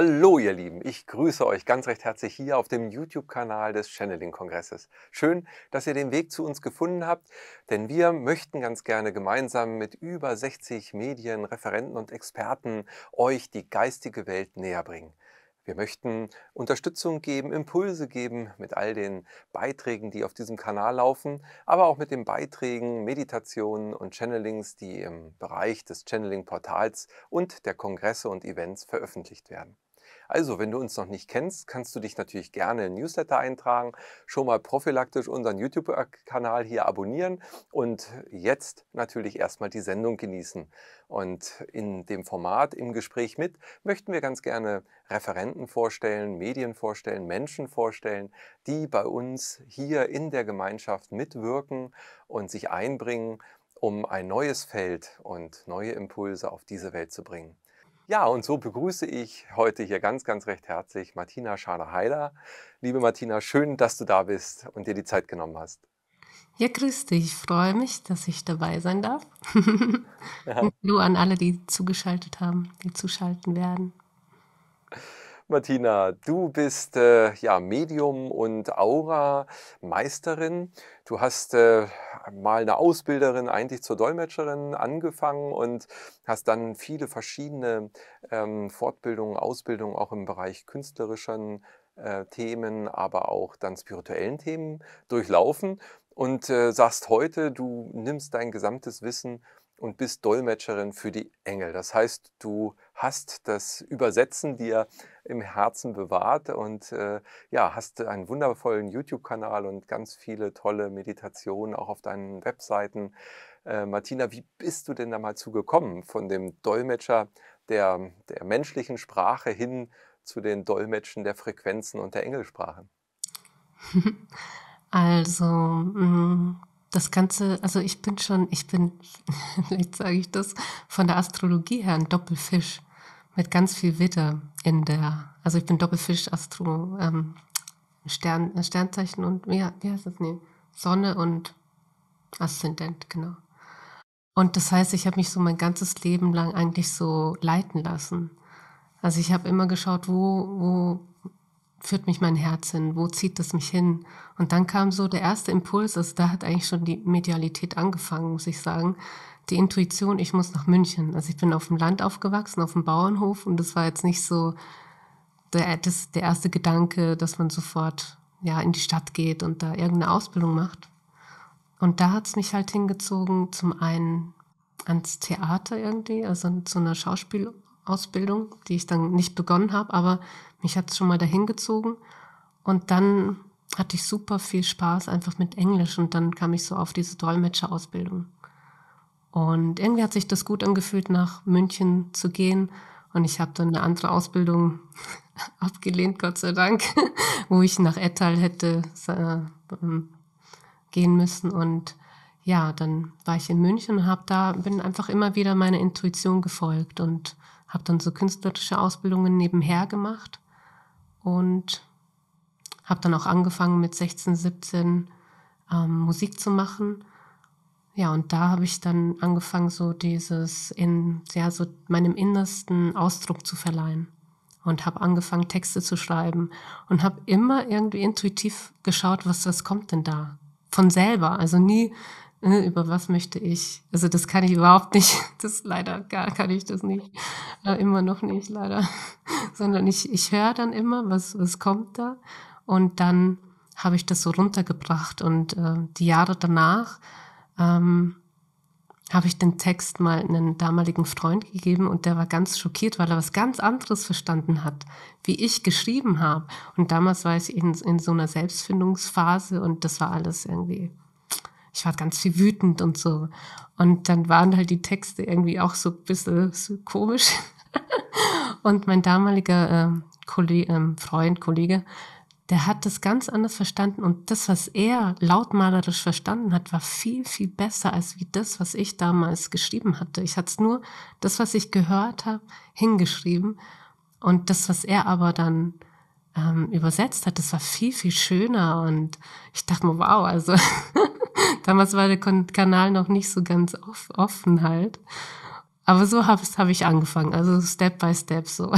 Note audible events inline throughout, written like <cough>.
Hallo ihr Lieben, ich grüße euch ganz recht herzlich hier auf dem YouTube-Kanal des Channeling-Kongresses. Schön, dass ihr den Weg zu uns gefunden habt, denn wir möchten ganz gerne gemeinsam mit über 60 Medien, Referenten und Experten euch die geistige Welt näher bringen. Wir möchten Unterstützung geben, Impulse geben mit all den Beiträgen, die auf diesem Kanal laufen, aber auch mit den Beiträgen, Meditationen und Channelings, die im Bereich des Channeling-Portals und der Kongresse und Events veröffentlicht werden. Also, wenn du uns noch nicht kennst, kannst du dich natürlich gerne in Newsletter eintragen, schon mal prophylaktisch unseren YouTube-Kanal hier abonnieren und jetzt natürlich erstmal die Sendung genießen. Und in dem Format im Gespräch mit möchten wir ganz gerne Referenten vorstellen, Medien vorstellen, Menschen vorstellen, die bei uns hier in der Gemeinschaft mitwirken und sich einbringen, um ein neues Feld und neue Impulse auf diese Welt zu bringen. Ja, und so begrüße ich heute hier ganz, ganz recht herzlich Martina Schader-Heiler. Liebe Martina, schön, dass du da bist und dir die Zeit genommen hast. Ja, grüß dich. Ich freue mich, dass ich dabei sein darf. Ja. <laughs> du an alle, die zugeschaltet haben, die zuschalten werden. Martina, du bist äh, ja, Medium und Aura-Meisterin. Du hast äh, mal eine Ausbilderin eigentlich zur Dolmetscherin angefangen und hast dann viele verschiedene ähm, Fortbildungen, Ausbildungen auch im Bereich künstlerischen äh, Themen, aber auch dann spirituellen Themen durchlaufen und äh, sagst heute, du nimmst dein gesamtes Wissen und bist Dolmetscherin für die Engel. Das heißt, du hast das Übersetzen dir im Herzen bewahrt und äh, ja, hast einen wundervollen YouTube-Kanal und ganz viele tolle Meditationen auch auf deinen Webseiten. Äh, Martina, wie bist du denn da mal zugekommen von dem Dolmetscher der, der menschlichen Sprache hin zu den Dolmetschen der Frequenzen und der Engelsprache? <laughs> Also, mm, das Ganze, also ich bin schon, ich bin, <laughs> vielleicht sage ich das, von der Astrologie her ein Doppelfisch mit ganz viel Witter in der, also ich bin Doppelfisch, Astro, ähm, Stern, äh, Sternzeichen und, ja, wie heißt das, nee, Sonne und Aszendent, genau. Und das heißt, ich habe mich so mein ganzes Leben lang eigentlich so leiten lassen. Also ich habe immer geschaut, wo, wo führt mich mein Herz hin? Wo zieht es mich hin? Und dann kam so der erste Impuls, also da hat eigentlich schon die Medialität angefangen, muss ich sagen. Die Intuition, ich muss nach München. Also ich bin auf dem Land aufgewachsen, auf dem Bauernhof und das war jetzt nicht so der, das, der erste Gedanke, dass man sofort ja, in die Stadt geht und da irgendeine Ausbildung macht. Und da hat es mich halt hingezogen, zum einen ans Theater irgendwie, also zu einer Schauspielausbildung, die ich dann nicht begonnen habe, aber mich hat es schon mal dahin gezogen. Und dann hatte ich super viel Spaß einfach mit Englisch und dann kam ich so auf diese Dolmetscherausbildung. Und irgendwie hat sich das gut angefühlt, nach München zu gehen. Und ich habe dann eine andere Ausbildung <laughs> abgelehnt, Gott sei Dank, <laughs> wo ich nach Ettal hätte äh, gehen müssen. Und ja, dann war ich in München und habe da, bin einfach immer wieder meiner Intuition gefolgt und habe dann so künstlerische Ausbildungen nebenher gemacht und habe dann auch angefangen mit 16, 17 ähm, Musik zu machen. Ja, und da habe ich dann angefangen, so dieses in, ja, so meinem Innersten Ausdruck zu verleihen und habe angefangen, Texte zu schreiben und habe immer irgendwie intuitiv geschaut, was, was kommt denn da von selber. Also nie hm, über was möchte ich. Also das kann ich überhaupt nicht. <laughs> Das leider gar kann ich das nicht. Äh, immer noch nicht, leider. <laughs> Sondern ich, ich höre dann immer, was, was kommt da. Und dann habe ich das so runtergebracht. Und äh, die Jahre danach ähm, habe ich den Text mal einem damaligen Freund gegeben und der war ganz schockiert, weil er was ganz anderes verstanden hat, wie ich geschrieben habe. Und damals war ich in, in so einer Selbstfindungsphase und das war alles irgendwie ich war ganz viel wütend und so. Und dann waren halt die Texte irgendwie auch so ein bisschen so komisch. <laughs> und mein damaliger äh, Kolleg, äh, Freund, Kollege, der hat das ganz anders verstanden und das, was er lautmalerisch verstanden hat, war viel, viel besser als wie das, was ich damals geschrieben hatte. Ich hatte nur das, was ich gehört habe, hingeschrieben und das, was er aber dann ähm, übersetzt hat, das war viel, viel schöner. Und ich dachte mir, wow, also <laughs> damals war der Kanal noch nicht so ganz off offen halt. Aber so habe hab ich angefangen, also Step by Step so.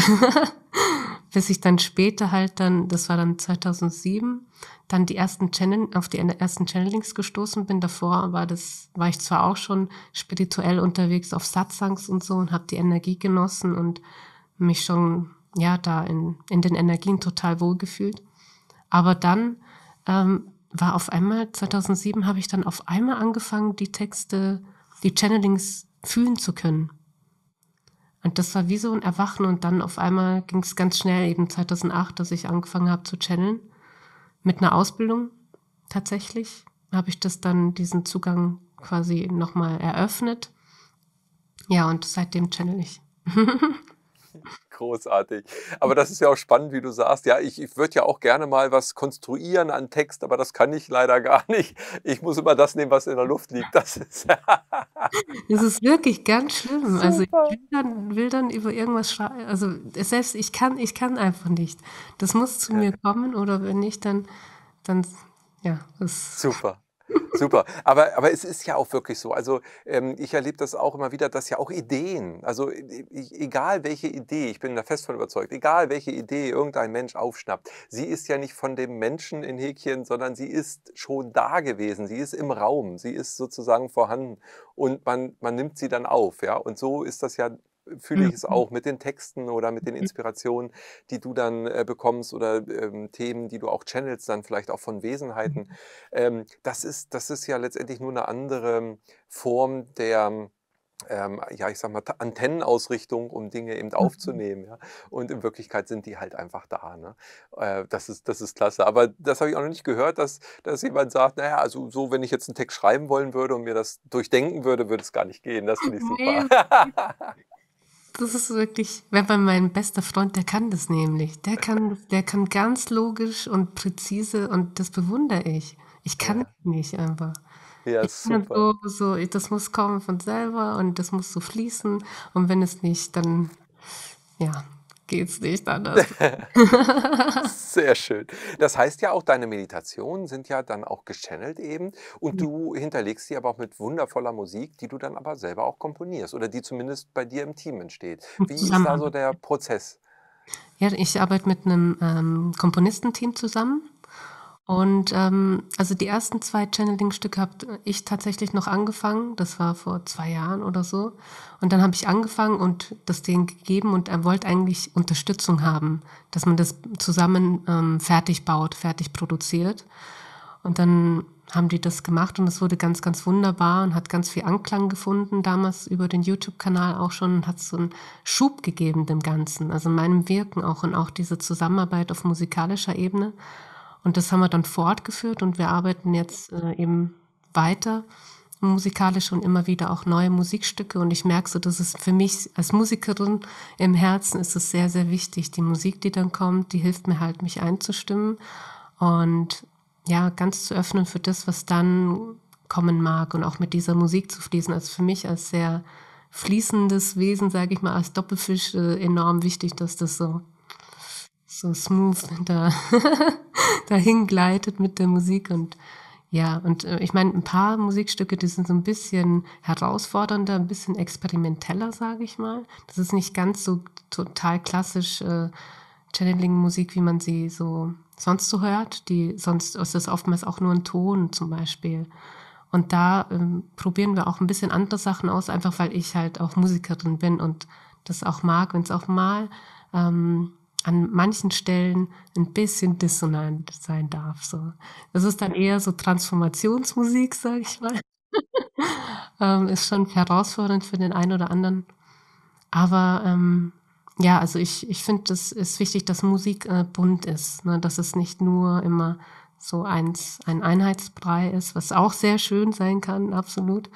<laughs> Bis ich dann später halt dann, das war dann 2007, dann die ersten Channel, auf die ersten Channelings gestoßen bin. Davor war das, war ich zwar auch schon spirituell unterwegs auf Satsangs und so und habe die Energie genossen und mich schon ja da in, in den Energien total wohlgefühlt. Aber dann ähm, war auf einmal, 2007 habe ich dann auf einmal angefangen, die Texte, die Channelings fühlen zu können. Und das war wie so ein Erwachen und dann auf einmal ging es ganz schnell, eben 2008, dass ich angefangen habe zu channeln. Mit einer Ausbildung tatsächlich habe ich das dann, diesen Zugang quasi nochmal eröffnet. Ja, und seitdem channel ich. <laughs> <laughs> Großartig. Aber das ist ja auch spannend, wie du sagst. Ja, ich, ich würde ja auch gerne mal was konstruieren an Text, aber das kann ich leider <laughs> gar nicht. Ich muss immer das nehmen, was in der Luft liegt. Das ist, <laughs> das ist wirklich ganz schlimm. Super. Also ich will dann, will dann über irgendwas schreiben. Also selbst ich kann, ich kann einfach nicht. Das muss zu ja. mir kommen oder wenn nicht, dann, dann ja. Das Super. Super. Aber, aber es ist ja auch wirklich so. Also ähm, ich erlebe das auch immer wieder, dass ja auch Ideen, also äh, ich, egal welche Idee, ich bin da fest von überzeugt, egal welche Idee irgendein Mensch aufschnappt, sie ist ja nicht von dem Menschen in Häkchen, sondern sie ist schon da gewesen, sie ist im Raum, sie ist sozusagen vorhanden und man, man nimmt sie dann auf. Ja? Und so ist das ja fühle ich es mhm. auch mit den Texten oder mit den mhm. Inspirationen, die du dann äh, bekommst oder ähm, Themen, die du auch channelst, dann vielleicht auch von Wesenheiten. Mhm. Ähm, das, ist, das ist ja letztendlich nur eine andere Form der, ähm, ja, ich sag mal, Antennenausrichtung, um Dinge eben aufzunehmen. Ja? Und in Wirklichkeit sind die halt einfach da. Ne? Äh, das, ist, das ist klasse. Aber das habe ich auch noch nicht gehört, dass, dass jemand sagt, naja, also so, wenn ich jetzt einen Text schreiben wollen würde und mir das durchdenken würde, würde es gar nicht gehen. Das finde ich <laughs> super das ist wirklich, wenn bei meinem bester Freund, der kann das nämlich. Der kann, der kann ganz logisch und präzise und das bewundere ich. Ich kann ja. nicht einfach. Ja, ich super. So, so, das muss kommen von selber und das muss so fließen. Und wenn es nicht, dann ja, geht es nicht anders. <laughs> <laughs> Sehr schön. Das heißt ja auch, deine Meditationen sind ja dann auch gechannelt eben und du hinterlegst sie aber auch mit wundervoller Musik, die du dann aber selber auch komponierst oder die zumindest bei dir im Team entsteht. Wie ist da so der Prozess? Ja, ich arbeite mit einem ähm, Komponistenteam zusammen und ähm, also die ersten zwei Channeling-Stücke habe ich tatsächlich noch angefangen. Das war vor zwei Jahren oder so. Und dann habe ich angefangen und das denen gegeben und er wollte eigentlich Unterstützung haben, dass man das zusammen ähm, fertig baut, fertig produziert. Und dann haben die das gemacht und es wurde ganz, ganz wunderbar und hat ganz viel Anklang gefunden. Damals über den YouTube-Kanal auch schon und hat so einen Schub gegeben dem Ganzen, also meinem Wirken auch und auch diese Zusammenarbeit auf musikalischer Ebene und das haben wir dann fortgeführt und wir arbeiten jetzt äh, eben weiter musikalisch und immer wieder auch neue Musikstücke. Und ich merke so, dass es für mich als Musikerin im Herzen ist es sehr, sehr wichtig. Die Musik, die dann kommt, die hilft mir halt, mich einzustimmen und ja, ganz zu öffnen für das, was dann kommen mag und auch mit dieser Musik zu fließen. Also für mich als sehr fließendes Wesen, sage ich mal, als Doppelfisch äh, enorm wichtig, dass das so so smooth da, <laughs> dahin gleitet mit der Musik und ja, und äh, ich meine, ein paar Musikstücke, die sind so ein bisschen herausfordernder, ein bisschen experimenteller, sage ich mal. Das ist nicht ganz so total klassisch äh, Channeling-Musik, wie man sie so sonst so hört. Die, sonst ist das oftmals auch nur ein Ton zum Beispiel. Und da ähm, probieren wir auch ein bisschen andere Sachen aus, einfach weil ich halt auch Musikerin bin und das auch mag, wenn es auch mal ähm, an manchen Stellen ein bisschen dissonant sein darf. So. Das ist dann eher so Transformationsmusik, sage ich mal. <laughs> ähm, ist schon herausfordernd für den einen oder anderen. Aber ähm, ja, also ich, ich finde, es ist wichtig, dass Musik äh, bunt ist, ne? dass es nicht nur immer so eins, ein Einheitsbrei ist, was auch sehr schön sein kann, absolut.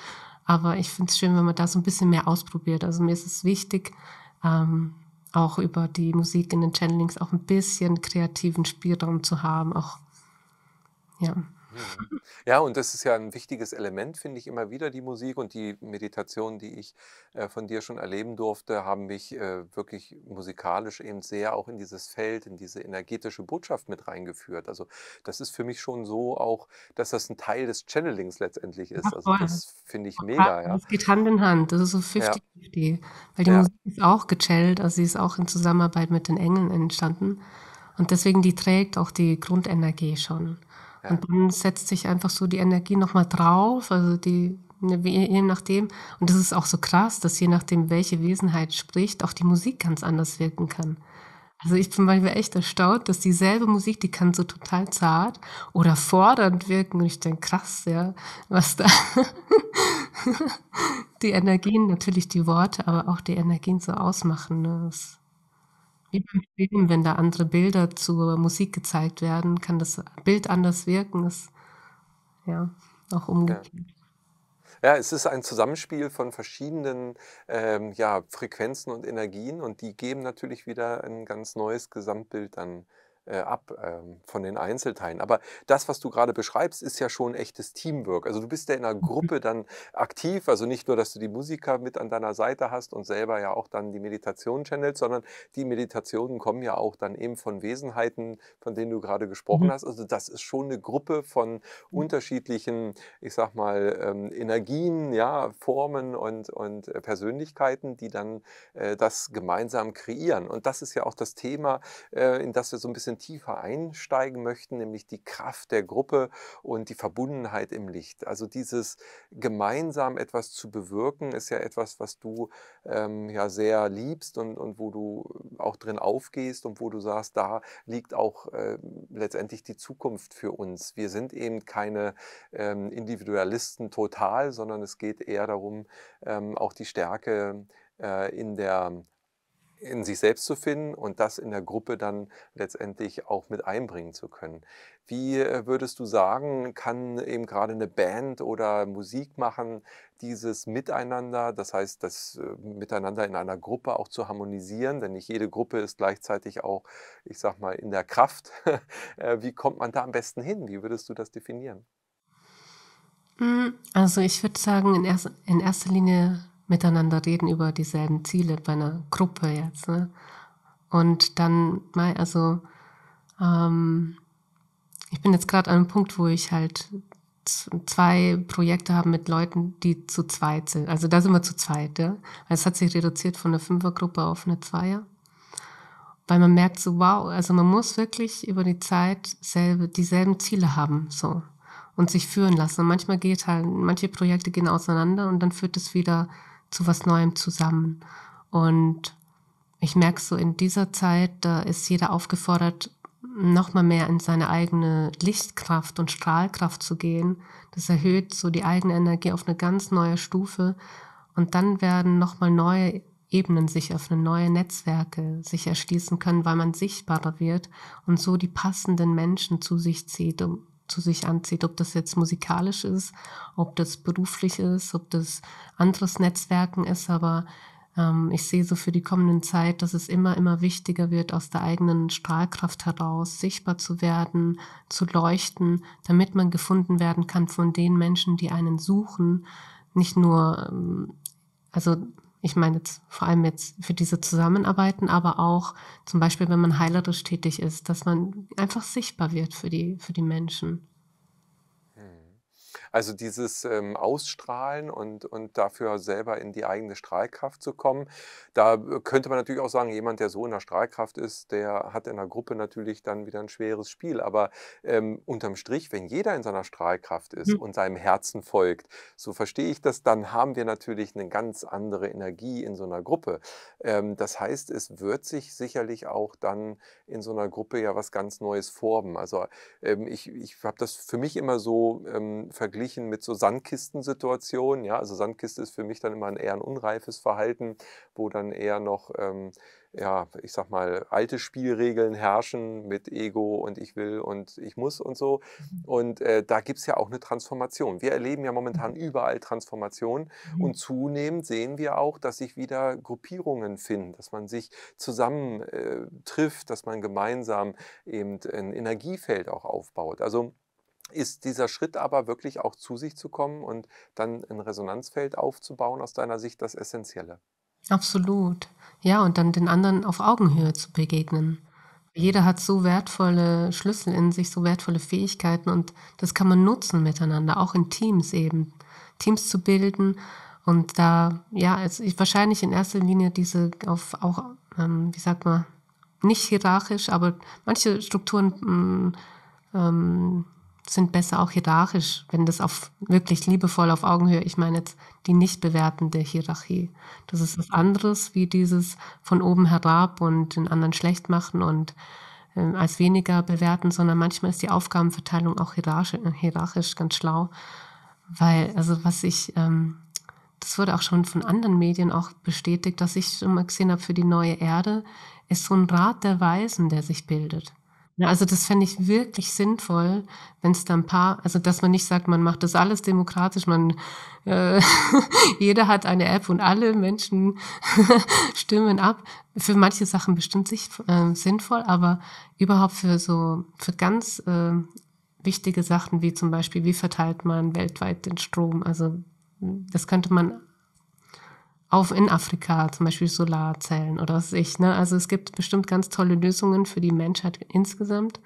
Aber ich finde es schön, wenn man da so ein bisschen mehr ausprobiert. Also mir ist es wichtig, ähm, auch über die Musik in den Channelings auch ein bisschen kreativen Spielraum zu haben, auch ja, Mhm. Ja, und das ist ja ein wichtiges Element, finde ich immer wieder, die Musik und die Meditationen, die ich äh, von dir schon erleben durfte, haben mich äh, wirklich musikalisch eben sehr auch in dieses Feld, in diese energetische Botschaft mit reingeführt. Also das ist für mich schon so auch, dass das ein Teil des Channelings letztendlich ist. Ja, also das finde ich mega. Ja. Das geht Hand in Hand, das ist so 50-50, ja. weil die ja. Musik ist auch gechannelt, also sie ist auch in Zusammenarbeit mit den Engeln entstanden. Und deswegen, die trägt auch die Grundenergie schon ja. Und dann setzt sich einfach so die Energie nochmal drauf, also die, ne, je nachdem. Und das ist auch so krass, dass je nachdem, welche Wesenheit spricht, auch die Musik ganz anders wirken kann. Also ich bin manchmal echt erstaunt, dass dieselbe Musik, die kann so total zart oder fordernd wirken. Und ich denke, krass, ja, was da <laughs> die Energien, natürlich die Worte, aber auch die Energien so ausmachen. Ne? Das Film, wenn da andere Bilder zur Musik gezeigt werden, kann das Bild anders wirken. Ist ja auch umgekehrt. Ja. Ja, es ist ein Zusammenspiel von verschiedenen ähm, ja, Frequenzen und Energien und die geben natürlich wieder ein ganz neues Gesamtbild dann äh, ab ähm, von den Einzelteilen. Aber das, was du gerade beschreibst, ist ja schon echtes Teamwork. Also du bist ja in einer mhm. Gruppe dann aktiv, also nicht nur, dass du die Musiker mit an deiner Seite hast und selber ja auch dann die Meditation channelst, sondern die Meditationen kommen ja auch dann eben von Wesenheiten, von denen du gerade gesprochen mhm. hast. Also das ist schon eine Gruppe von mhm. unterschiedlichen, ich sag mal, ähm, Energien, ja, Formen und, und äh, Persönlichkeiten, die dann äh, das gemeinsam kreieren. Und das ist ja auch das Thema, äh, in das wir so ein bisschen bisschen tiefer einsteigen möchten, nämlich die Kraft der Gruppe und die Verbundenheit im Licht. Also dieses gemeinsam etwas zu bewirken, ist ja etwas, was du ähm, ja sehr liebst und, und wo du auch drin aufgehst und wo du sagst, da liegt auch äh, letztendlich die Zukunft für uns. Wir sind eben keine ähm, Individualisten total, sondern es geht eher darum, ähm, auch die Stärke äh, in der in sich selbst zu finden und das in der Gruppe dann letztendlich auch mit einbringen zu können. Wie äh, würdest du sagen, kann eben gerade eine Band oder Musik machen, dieses Miteinander, das heißt, das äh, Miteinander in einer Gruppe auch zu harmonisieren, denn nicht jede Gruppe ist gleichzeitig auch, ich sag mal, in der Kraft. <laughs> Äh, wie kommt man da am besten hin? Wie würdest du das definieren? Hm, also ich würde sagen, in, erster Linie miteinander reden über dieselben Ziele bei einer Gruppe jetzt. Ne? Und dann, also, ähm, ich bin jetzt gerade an einem Punkt, wo ich halt zwei Projekte habe mit Leuten, die zu zweit sind. Also da sind wir zu zweit. Ja? Es hat sich reduziert von einer Fünfergruppe auf eine Zweier. Weil man merkt so, wow, also man muss wirklich über die Zeit selbe, dieselben Ziele haben. so und sich führen lassen. Und manchmal geht halt, manche Projekte gehen auseinander und dann führt es wieder zu was Neuem zusammen. Und ich merke so in dieser Zeit, da ist jeder aufgefordert, noch mal mehr in seine eigene Lichtkraft und Strahlkraft zu gehen. Das erhöht so die eigene Energie auf eine ganz neue Stufe. Und dann werden noch mal neue Ebenen sich öffnen, neue Netzwerke sich erschließen können, weil man sichtbarer wird und so die passenden Menschen zu sich zieht, um, zu sich anzieht, ob das jetzt musikalisch ist, ob das beruflich ist, ob das anderes Netzwerken ist, aber ähm, ich sehe so für die kommenden Zeit, dass es immer, immer wichtiger wird, aus der eigenen Strahlkraft heraus sichtbar zu werden, zu leuchten, damit man gefunden werden kann von den Menschen, die einen suchen, nicht nur, ähm, also ich meine jetzt vor allem jetzt für diese Zusammenarbeiten, aber auch zum Beispiel, wenn man heilerisch tätig ist, dass man einfach sichtbar wird für die, für die Menschen. Also dieses ähm, Ausstrahlen und, und dafür selber in die eigene Strahlkraft zu kommen. Da äh, könnte man natürlich auch sagen, jemand, der so in der Strahlkraft ist, der hat in der Gruppe natürlich dann wieder ein schweres Spiel. Aber ähm, unterm Strich, wenn jeder in seiner Strahlkraft ist mhm. und seinem Herzen folgt, so verstehe ich das, dann haben wir natürlich eine ganz andere Energie in so einer Gruppe. Ähm, das heißt, es wird sich sicherlich auch dann in so einer Gruppe ja was ganz Neues formen. Also ähm, ich, ich habe das für mich immer so ähm, verglichen mit so Sandkistensituationen. Ja, also Sandkiste ist für mich dann immer ein eher ein unreifes Verhalten, wo dann eher noch, ähm, ja, ich sag mal, alte Spielregeln herrschen mit Ego und ich will und ich muss und so. Mhm. Und äh, da gibt es ja auch eine Transformation. Wir erleben ja momentan mhm. überall Transformationen mhm. und zunehmend sehen wir auch, dass sich wieder Gruppierungen finden, dass man sich zusammen äh, trifft, dass man gemeinsam eben ein Energiefeld auch aufbaut. Also ist dieser Schritt aber wirklich auch zu sich zu kommen und dann ein Resonanzfeld aufzubauen, aus deiner Sicht das Essentielle. Absolut. Ja, und dann den anderen auf Augenhöhe zu begegnen. Jeder hat so wertvolle Schlüssel in sich, so wertvolle Fähigkeiten und das kann man nutzen miteinander, auch in Teams eben. Teams zu bilden und da, ja, also wahrscheinlich in erster Linie diese auf auch, ähm, wie sagt man, nicht hierarchisch, aber manche Strukturen mm, ähm, sind besser auch hierarchisch, wenn das auf wirklich liebevoll auf Augenhöhe, ich meine jetzt die nicht bewertende Hierarchie. Das ist was anderes wie dieses von oben herab und den anderen schlecht machen und äh, als weniger bewerten, sondern manchmal ist die Aufgabenverteilung auch hierarchisch, hierarchisch ganz schlau. Weil, also was ich, ähm, das wurde auch schon von anderen Medien auch bestätigt, dass ich schon mal gesehen habe für die neue Erde, ist so ein Rat der Weisen, der sich bildet. Ne, also das fände ich wirklich sinnvoll, wenn es da ein paar, also dass man nicht sagt, man macht das alles demokratisch, man äh, <laughs> jeder hat eine App und alle Menschen <laughs> stimmen ab. Für manche Sachen bestimmt sich äh, sinnvoll, aber überhaupt für so für ganz äh, wichtige Sachen wie zum Beispiel, wie verteilt man weltweit den Strom? Also das könnte man auf in Afrika, zum Beispiel Solarzellen oder was weiß ich. Ne? Also es gibt bestimmt ganz tolle Lösungen für die Menschheit insgesamt,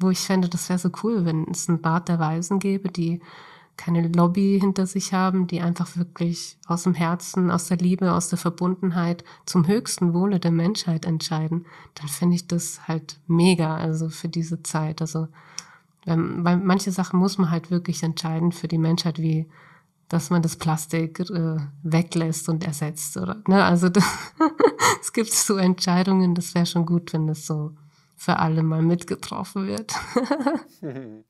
wo ich fände, das wäre so cool, wenn es ein Bad der Weisen gäbe, die keine Lobby hinter sich haben, die einfach wirklich aus dem Herzen, aus der Liebe, aus der Verbundenheit zum höchsten Wohle der Menschheit entscheiden, dann finde ich das halt mega, also für diese Zeit. Also, ähm, weil manche Sachen muss man halt wirklich entscheiden für die Menschheit, wie dass man das Plastik äh, weglässt und ersetzt. Oder, ne? Also <laughs> das, es gibt so Entscheidungen, das wäre schon gut, wenn das so für alle mal mitgetroffen wird. <laughs>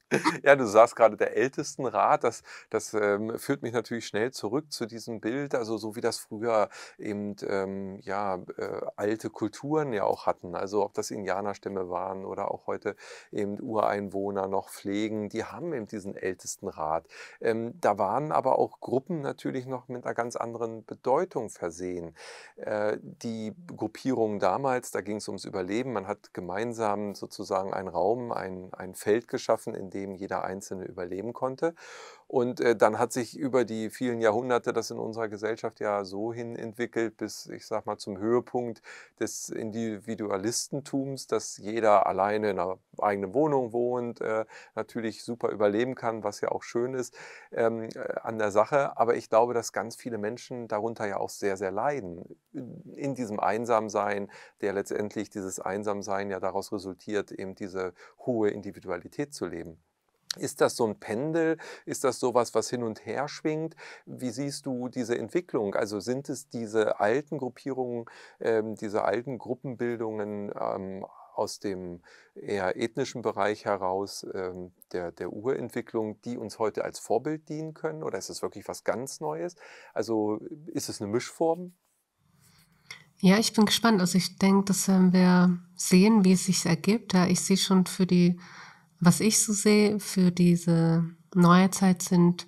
ja, du sagst gerade der Ältestenrat, das, das ähm, führt mich natürlich schnell zurück zu diesem Bild, also so wie das früher eben ähm, ja, äh, alte Kulturen ja auch hatten, also ob das Indianerstämme waren oder auch heute eben Ureinwohner noch pflegen, die haben eben diesen Ältestenrat. Ähm, da waren aber auch Gruppen natürlich noch mit einer ganz anderen Bedeutung versehen. Äh, die Gruppierung damals, da ging es ums Überleben, man hat gemeinsam gemeinsam sozusagen einen Raum, ein, ein Feld geschaffen, in dem jeder Einzelne überleben konnte. Und äh, dann hat sich über die vielen Jahrhunderte das in unserer Gesellschaft ja so hin entwickelt, bis ich sag mal zum Höhepunkt des Individualistentums, dass jeder alleine in einer eigenen Wohnung wohnt, äh, natürlich super überleben kann, was ja auch schön ist ähm, äh, an der Sache. Aber ich glaube, dass ganz viele Menschen darunter ja auch sehr, sehr leiden. In diesem Einsamsein, der letztendlich dieses Einsamsein ja daraus resultiert, eben diese hohe Individualität zu leben. Ist das so ein Pendel? Ist das sowas, was hin und her schwingt? Wie siehst du diese Entwicklung? Also sind es diese alten Gruppierungen, ähm, diese alten Gruppenbildungen ähm, aus dem eher ethnischen Bereich heraus ähm, der, der Urentwicklung, die uns heute als Vorbild dienen können? Oder ist es wirklich was ganz Neues? Also ist es eine Mischform? Ja, ich bin gespannt. Also ich denke, das werden wir sehen, wie es sich ergibt. Ja, ich sehe schon für die was ich so sehe für diese neue Zeit sind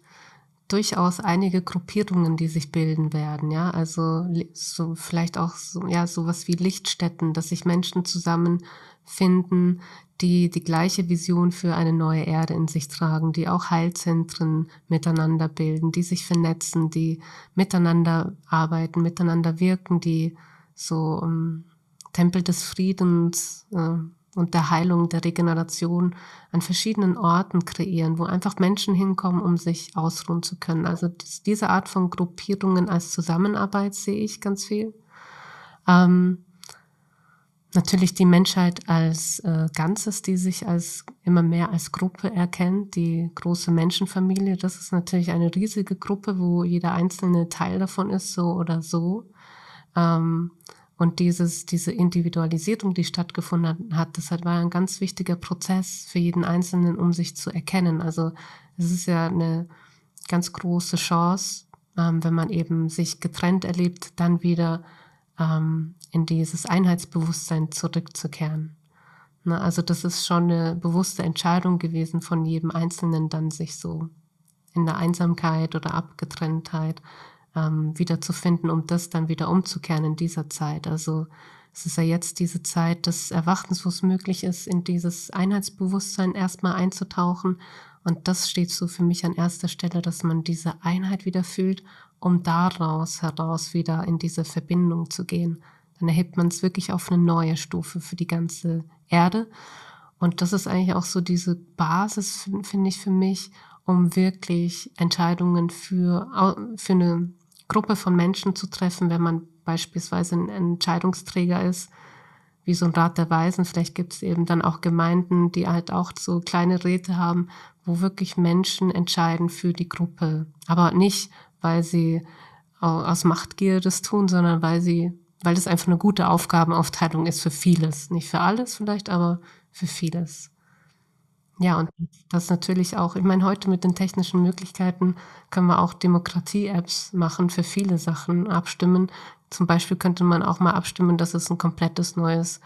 durchaus einige Gruppierungen, die sich bilden werden, ja, also so vielleicht auch so, ja sowas wie Lichtstätten, dass sich Menschen zusammenfinden, die die gleiche Vision für eine neue Erde in sich tragen, die auch Heilzentren miteinander bilden, die sich vernetzen, die miteinander arbeiten, miteinander wirken, die so um, ähm, Tempel des Friedens äh, und der Heilung, der Regeneration an verschiedenen Orten kreieren, wo einfach Menschen hinkommen, um sich ausruhen zu können. Also diese Art von Gruppierungen als Zusammenarbeit sehe ich ganz viel. Ähm, natürlich die Menschheit als äh, Ganzes, die sich als immer mehr als Gruppe erkennt, die große Menschenfamilie, das ist natürlich eine riesige Gruppe, wo jeder einzelne Teil davon ist, so oder so. Ähm, und dieses, diese Individualisierung, die stattgefunden hat, das hat, war ein ganz wichtiger Prozess für jeden Einzelnen, um sich zu erkennen. Also es ist ja eine ganz große Chance, ähm, wenn man eben sich getrennt erlebt, dann wieder ähm, in dieses Einheitsbewusstsein zurückzukehren. Na, ne, also das ist schon eine bewusste Entscheidung gewesen von jedem Einzelnen, dann sich so in der Einsamkeit oder Abgetrenntheit ähm, wieder zu finden, um das dann wieder umzukehren in dieser Zeit. Also es ist ja jetzt diese Zeit des Erwachtens, wo es möglich ist, in dieses Einheitsbewusstsein erstmal einzutauchen. Und das steht so für mich an erster Stelle, dass man diese Einheit wieder fühlt, um daraus heraus wieder in diese Verbindung zu gehen. Dann erhebt man es wirklich auf eine neue Stufe für die ganze Erde. Und das ist eigentlich auch so diese Basis, finde ich, für mich, um wirklich Entscheidungen für, für eine Gruppe von Menschen zu treffen, wenn man beispielsweise ein Entscheidungsträger ist, wie so ein Rat der Weisen. Vielleicht gibt es eben dann auch Gemeinden, die halt auch so kleine Räte haben, wo wirklich Menschen entscheiden für die Gruppe. Aber nicht, weil sie aus Machtgier das tun, sondern weil sie, weil das einfach eine gute Aufgabenaufteilung ist für vieles. Nicht für alles vielleicht, aber für vieles. Ja, und das natürlich auch, ich meine, heute mit den technischen Möglichkeiten können wir auch Demokratie-Apps machen für viele Sachen, abstimmen. Zum Beispiel könnte man auch mal abstimmen, dass es ein komplettes neues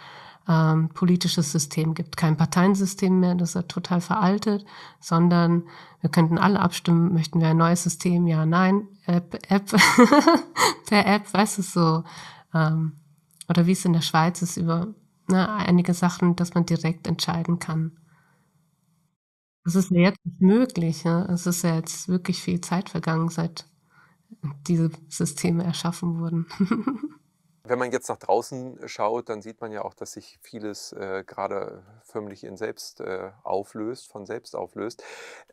ähm, politisches System gibt. Kein Parteiensystem mehr, das ist total veraltet, sondern wir könnten alle abstimmen, möchten wir ein neues System, ja, nein, App, App, <laughs> per App, weißt du so. Ähm, oder wie es in der Schweiz ist über ne, einige Sachen, dass man direkt entscheiden kann. Das ist ja jetzt nicht möglich. Ja? Es ist ja jetzt wirklich viel Zeit vergangen, seit diese Systeme erschaffen wurden. <laughs> Wenn man jetzt nach draußen äh, schaut, dann sieht man ja auch, dass sich vieles äh, gerade förmlich in selbst äh, auflöst, von selbst auflöst.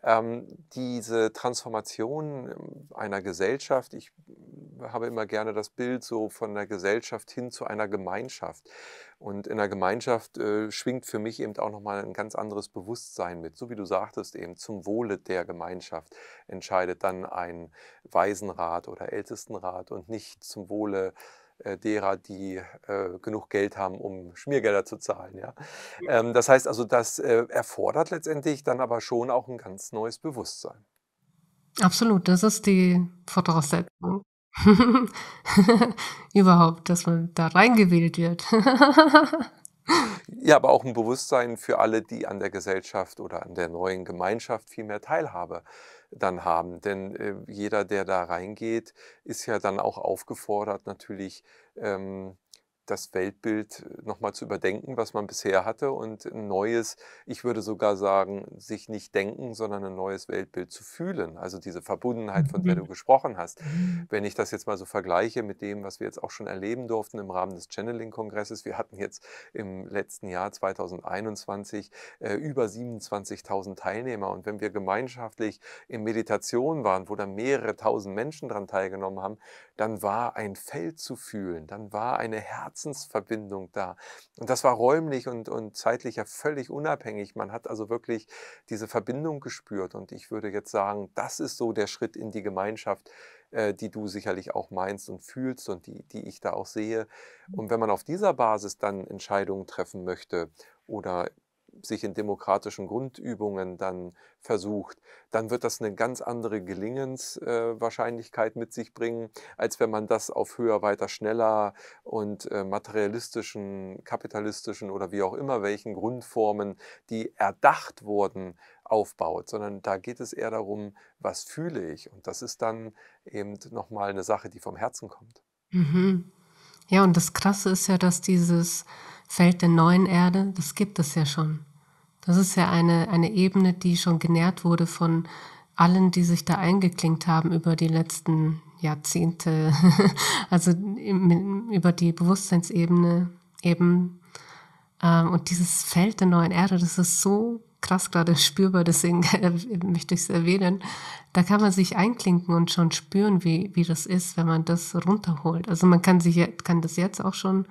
Ähm, diese Transformation ähm, einer Gesellschaft, ich äh, habe immer gerne das Bild so von der Gesellschaft hin zu einer Gemeinschaft. Und in der Gemeinschaft äh, schwingt für mich eben auch nochmal ein ganz anderes Bewusstsein mit. So wie du sagtest eben, zum Wohle der Gemeinschaft entscheidet dann ein Waisenrat oder Ältestenrat und nicht zum Wohle äh, derer, die äh, genug Geld haben, um Schmiergelder zu zahlen. Ja? Ähm, das heißt also, das äh, erfordert letztendlich dann aber schon auch ein ganz neues Bewusstsein. Absolut, das ist die Voraussetzung. <laughs> Überhaupt, dass man da reingewählt wird. ja, aber auch ein Bewusstsein für alle, die an der Gesellschaft oder an der neuen Gemeinschaft viel mehr Teilhabe äh, dann haben. Denn äh, jeder, der da reingeht, ist ja dann auch aufgefordert, natürlich ähm, das Weltbild äh, nochmal zu überdenken, was man bisher hatte und ein neues, ich würde sogar sagen, sich nicht denken, sondern ein neues Weltbild zu fühlen. Also diese Verbundenheit, von der du mhm. gesprochen hast. Mhm. Wenn ich das jetzt mal so vergleiche mit dem, was wir jetzt auch schon erleben durften im Rahmen des Channeling-Kongresses, wir hatten jetzt im letzten Jahr 2021 äh, über 27.000 Teilnehmer und wenn wir gemeinschaftlich in Meditation waren, wo dann mehrere tausend Menschen daran teilgenommen haben, dann war ein Feld zu fühlen, dann war eine Herz Herzensverbindung da. Und das war räumlich und, und zeitlich ja völlig unabhängig. Man hat also wirklich diese Verbindung gespürt. Und ich würde jetzt sagen, das ist so der Schritt in die Gemeinschaft, äh, die du sicherlich auch meinst und fühlst und die, die ich da auch sehe. Und wenn man auf dieser Basis dann Entscheidungen treffen möchte oder sich in demokratischen Grundübungen dann versucht, dann wird das eine ganz andere Gelingenswahrscheinlichkeit äh, mit sich bringen, als wenn man das auf höher, weiter, schneller und äh, materialistischen, kapitalistischen oder wie auch immer welchen Grundformen, die erdacht wurden, aufbaut, sondern da geht es eher darum, was fühle ich. Und das ist dann eben nochmal eine Sache, die vom Herzen kommt. Mhm. Ja, und das Krasse ist ja, dass dieses Feld der neuen Erde, das gibt es ja schon. Das ist ja eine, eine Ebene, die schon genährt wurde von allen, die sich da eingeklinkt haben über die letzten Jahrzehnte, <laughs> also über die Bewusstseinsebene eben. Ähm, und dieses Feld der neuen Erde, das ist so krass gerade spürbar, deswegen <laughs> möchte ich es erwähnen. Da kann man sich einklinken und schon spüren, wie, wie das ist, wenn man das runterholt. Also man kann sich, kann das jetzt auch schon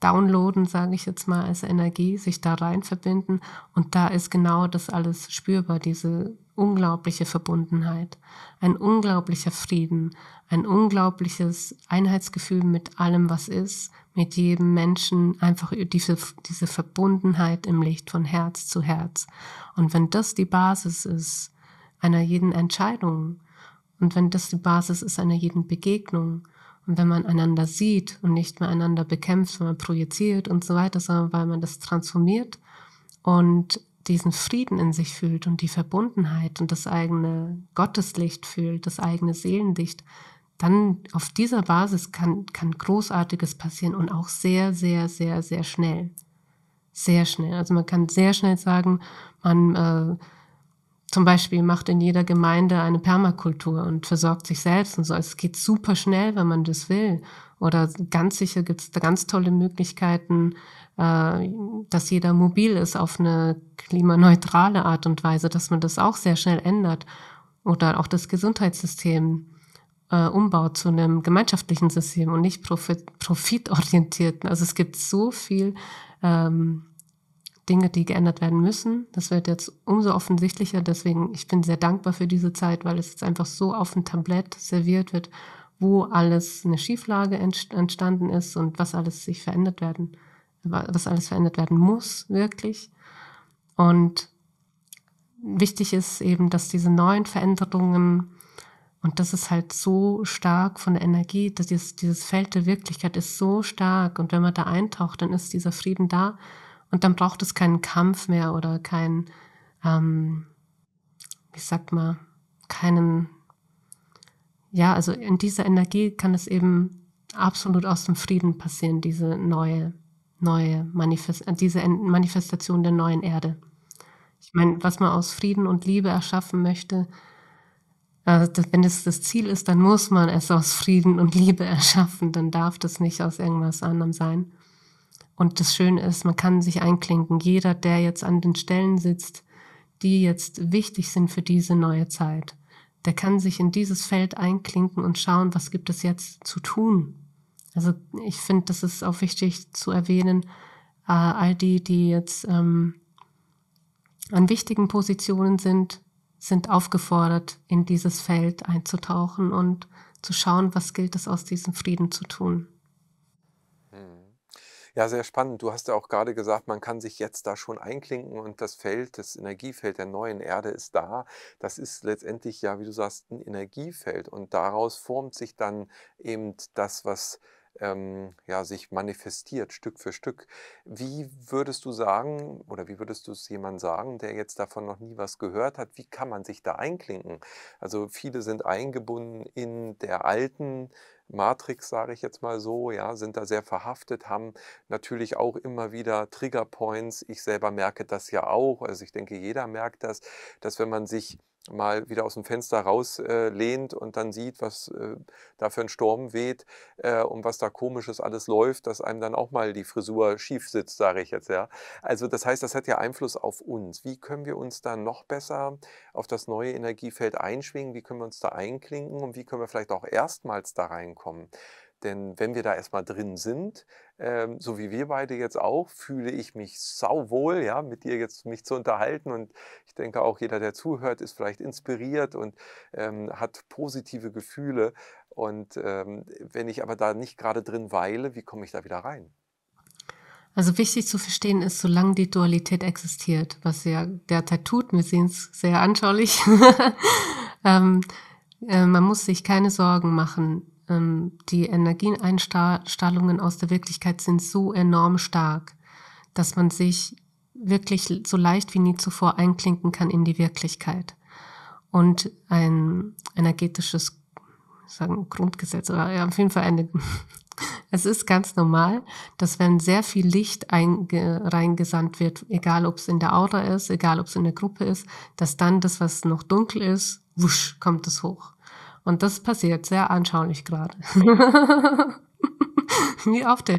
downloaden, sage ich jetzt mal, als Energie, sich da rein verbinden. Und da ist genau das alles spürbar, diese unglaubliche Verbundenheit, ein unglaublicher Frieden, ein unglaubliches Einheitsgefühl mit allem, was ist, mit jedem Menschen, einfach diese, diese Verbundenheit im Licht von Herz zu Herz. Und wenn das die Basis ist einer jeden Entscheidung und wenn das die Basis ist einer jeden Begegnung, und wenn man einander sieht und nicht mehr einander bekämpft, sondern projiziert und so weiter, sondern weil man das transformiert und diesen Frieden in sich fühlt und die Verbundenheit und das eigene Gotteslicht fühlt, das eigene Seelenlicht, dann auf dieser Basis kann, kann Großartiges passieren und auch sehr, sehr, sehr, sehr schnell. Sehr schnell. Also man kann sehr schnell sagen, man äh, zum Beispiel macht in jeder Gemeinde eine Permakultur und versorgt sich selbst und so. Es geht super schnell, wenn man das will. Oder ganz sicher gibt es ganz tolle Möglichkeiten, äh, dass jeder mobil ist auf eine klimaneutrale Art und Weise, dass man das auch sehr schnell ändert. Oder auch das Gesundheitssystem äh, umbaut zu einem gemeinschaftlichen System und nicht profit profitorientierten. Also es gibt so viel. Ähm, Dinge, die geändert werden müssen. Das wird jetzt umso offensichtlicher. Deswegen, ich bin sehr dankbar für diese Zeit, weil es jetzt einfach so auf dem Tablett serviert wird, wo alles eine Schieflage entstanden ist und was alles sich verändert werden, was alles verändert werden muss, wirklich. Und wichtig ist eben, dass diese neuen Veränderungen, und das ist halt so stark von der Energie, dass dieses, dieses Feld der Wirklichkeit ist so stark. Und wenn man da eintaucht, dann ist dieser Frieden da. Und dann braucht es keinen Kampf mehr oder kein, ähm, wie sagt man, keinen, ja, also in dieser Energie kann es eben absolut aus dem Frieden passieren, diese neue, neue Manifest äh, diese Manifestation der neuen Erde. Ich meine, was man aus Frieden und Liebe erschaffen möchte, äh, wenn es das Ziel ist, dann muss man es aus Frieden und Liebe <laughs> erschaffen, dann darf das nicht aus irgendwas anderem sein. Und das Schöne ist, man kann sich einklinken. Jeder, der jetzt an den Stellen sitzt, die jetzt wichtig sind für diese neue Zeit, der kann sich in dieses Feld einklinken und schauen, was gibt es jetzt zu tun. Also ich finde, das ist auch wichtig zu erwähnen, äh, all die, die jetzt ähm, an wichtigen Positionen sind, sind aufgefordert, in dieses Feld einzutauchen und zu schauen, was gilt es aus diesem Frieden zu tun. Ja, sehr spannend. Du hast ja auch gerade gesagt, man kann sich jetzt da schon einklinken und das Feld, das Energiefeld der neuen Erde ist da. Das ist letztendlich ja, wie du sagst, ein Energiefeld und daraus formt sich dann eben das, was ähm, ja, sich manifestiert, Stück für Stück. Wie würdest du sagen, oder wie würdest du es jemandem sagen, der jetzt davon noch nie was gehört hat, wie kann man sich da einklinken? Also viele sind eingebunden in der alten Matrix, sage ich jetzt mal so, ja, sind da sehr verhaftet, haben natürlich auch immer wieder Triggerpoints. Ich selber merke das ja auch. Also ich denke, jeder merkt das, dass wenn man sich mal wieder aus dem Fenster rauslehnt äh, und dann sieht, was äh, da für ein Sturm weht äh, und was da komisches alles läuft, dass einem dann auch mal die Frisur schief sitzt, sage ich jetzt ja. Also das heißt, das hat ja Einfluss auf uns. Wie können wir uns da noch besser auf das neue Energiefeld einschwingen? Wie können wir uns da einklinken und wie können wir vielleicht auch erstmals da reinkommen? Denn wenn wir da erstmal drin sind, ähm, so wie wir beide jetzt auch, fühle ich mich sauwohl, ja, mit dir jetzt mich zu unterhalten. Und ich denke auch, jeder, der zuhört, ist vielleicht inspiriert und ähm, hat positive Gefühle. Und ähm, wenn ich aber da nicht gerade drin weile, wie komme ich da wieder rein? Also wichtig zu verstehen ist, solange die Dualität existiert, was ja derzeit tut, wir sehen es sehr anschaulich, <laughs> ähm, äh, man muss sich keine Sorgen machen, ähm, die Energieeinstrahlungen aus der Wirklichkeit sind so enorm stark, dass man sich wirklich so leicht wie nie zuvor einklinken kann in die Wirklichkeit. Und ein energetisches sagen, Grundgesetz oder ja, auf jeden Fall eine. <laughs> es ist ganz normal, dass wenn sehr viel Licht einge, reingesandt wird, egal ob es in der Aura ist, egal ob es in der Gruppe ist, dass dann das, was noch dunkel ist, wusch, kommt es hoch. Und das passiert sehr anschaulich gerade. <laughs> Wie auf der.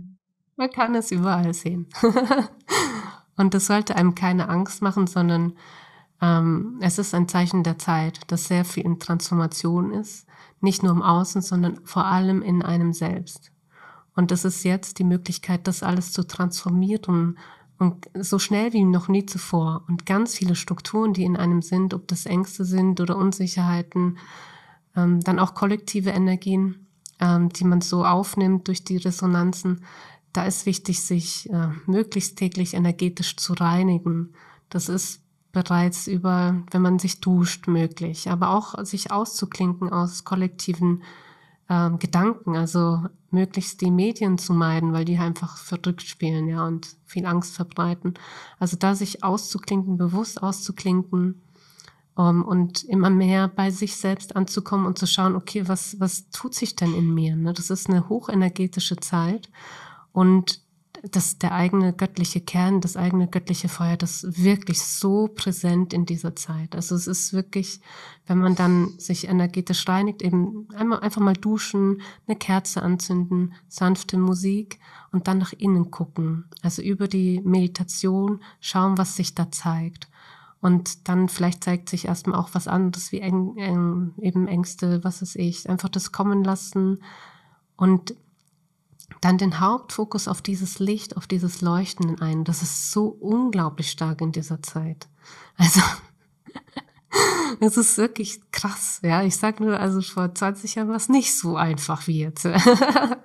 Man kann es überall sehen. <laughs> Und das sollte einem keine Angst machen, sondern ähm, es ist ein Zeichen der Zeit, dass sehr viel in Transformation ist. Nicht nur im Außen, sondern vor allem in einem selbst. Und das ist jetzt die Möglichkeit, das alles zu transformieren, und so schnell wie noch nie zuvor. Und ganz viele Strukturen, die in einem sind, ob das Ängste sind oder Unsicherheiten, ähm, dann auch kollektive Energien, ähm, die man so aufnimmt durch die Resonanzen. Da ist wichtig, sich äh, möglichst täglich energetisch zu reinigen. Das ist bereits über, wenn man sich duscht, möglich. Aber auch sich auszuklinken aus kollektiven ähm, Gedanken, also möglichst die Medien zu meiden, weil die einfach verrückt spielen, ja, und viel Angst verbreiten. Also da sich auszuklinken, bewusst auszuklinken, um, ähm, und immer mehr bei sich selbst anzukommen und zu schauen, okay, was, was tut sich denn in mir? Ne? Das ist eine hochenergetische Zeit und das, der eigene göttliche Kern, das eigene göttliche Feuer, das wirklich so präsent in dieser Zeit. Also es ist wirklich, wenn man dann sich energetisch reinigt, eben einmal, einfach mal duschen, eine Kerze anzünden, sanfte Musik und dann nach innen gucken. Also über die Meditation schauen, was sich da zeigt. Und dann vielleicht zeigt sich erstmal auch was anderes, wie eng, eng, eben Ängste, was ist ich, einfach das kommen lassen und dann den Hauptfokus auf dieses Licht, auf dieses Leuchten ein. Das ist so unglaublich stark in dieser Zeit. Also, <laughs> es ist wirklich krass, ja. Ich sag nur, also vor 20 Jahren war es nicht so einfach wie jetzt. <laughs> da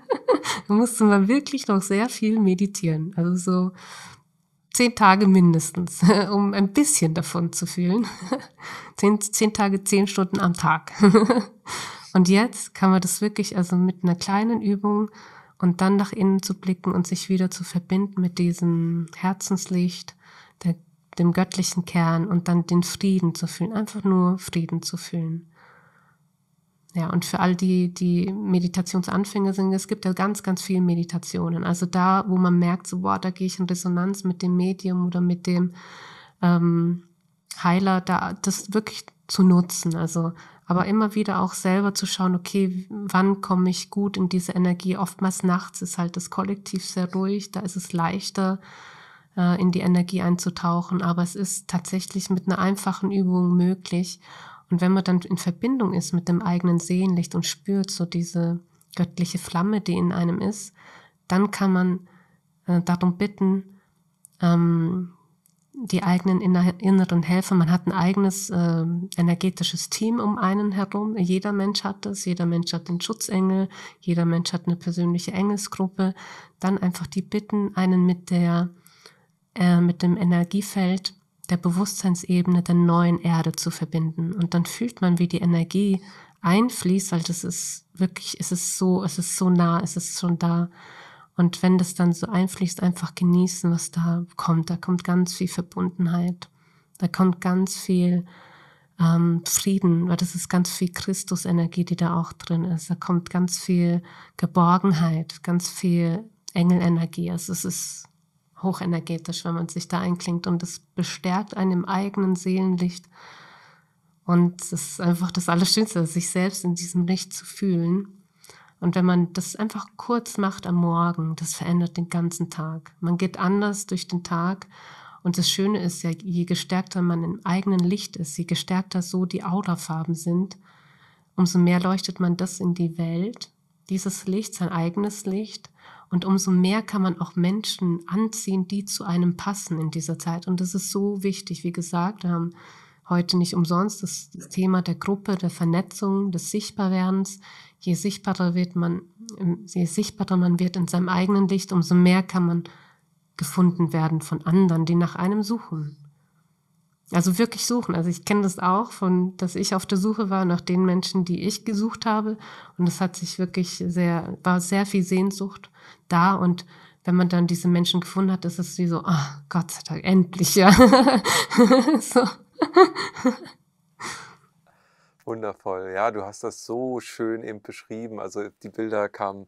musste man wirklich noch sehr viel meditieren. Also so, zehn Tage mindestens, <laughs> um ein bisschen davon zu fühlen. <laughs> Zehn, zehn Tage, zehn Stunden am Tag. <laughs> Und jetzt kann man das wirklich also mit einer kleinen Übung und dann nach innen zu blicken und sich wieder zu verbinden mit diesem Herzenslicht, der, dem göttlichen Kern und dann den Frieden zu fühlen, einfach nur Frieden zu fühlen. Ja, und für all die, die Meditationsanfänger sind, es gibt ja ganz, ganz viele Meditationen. Also da, wo man merkt, so, boah, da gehe ich in Resonanz mit dem Medium oder mit dem ähm, Heiler, da das wirklich zu nutzen. Also, aber mhm. immer wieder auch selber zu schauen, okay, wann komme ich gut in diese Energie? Oftmals nachts ist halt das Kollektiv sehr ruhig, da ist es leichter, äh, in die Energie einzutauchen. Aber es ist tatsächlich mit einer einfachen Übung möglich. Und wenn man dann in Verbindung ist mit dem eigenen Seelenlicht und spürt so diese göttliche Flamme, die in einem ist, dann kann man äh, darum bitten, ähm, die eigenen inneren Helfer. Man hat ein eigenes äh, energetisches Team um einen herum. Jeder Mensch hat das. Jeder Mensch hat den Schutzengel. Jeder Mensch hat eine persönliche Engelsgruppe. Dann einfach die bitten, einen mit der, äh, mit dem Energiefeld der Bewusstseinsebene der neuen Erde zu verbinden. Und dann fühlt man, wie die Energie einfließt, weil das ist wirklich, es ist so, es ist so nah, es ist schon da. Und wenn das dann so einfließt, einfach genießen, was da kommt. Da kommt ganz viel Verbundenheit. Da kommt ganz viel ähm, Frieden, weil das ist ganz viel Christusenergie, die da auch drin ist. Da kommt ganz viel Geborgenheit, ganz viel Engelenergie. Also es ist hochenergetisch, wenn man sich da einklingt und das bestärkt einen im eigenen Seelenlicht. Und das ist einfach das Allerschönste, sich selbst in diesem Licht zu fühlen. Und wenn man das einfach kurz macht am Morgen, das verändert den ganzen Tag. Man geht anders durch den Tag. Und das Schöne ist ja, je gestärkter man im eigenen Licht ist, je gestärkter so die Aurafarben sind, umso mehr leuchtet man das in die Welt, dieses Licht, sein eigenes Licht. Und umso mehr kann man auch Menschen anziehen, die zu einem passen in dieser Zeit. Und das ist so wichtig. Wie gesagt, wir haben heute nicht umsonst das Thema der Gruppe, der Vernetzung, des Sichtbarwerdens. Je sichtbarer wird man, ähm, je sichtbarer man wird in seinem eigenen Licht, umso mehr kann man gefunden werden von anderen, die nach einem suchen. Also wirklich suchen. Also ich kenne das auch von, dass ich auf der Suche war nach den Menschen, die ich gesucht habe. Und es hat sich wirklich sehr, war sehr viel Sehnsucht da und wenn man dann diese Menschen gefunden hat, ist es wie so, ah, oh, Gott sei Dank, endlich, ja. <laughs> so. Wundervoll. Ja, du hast das so schön eben beschrieben. Also die Bilder kamen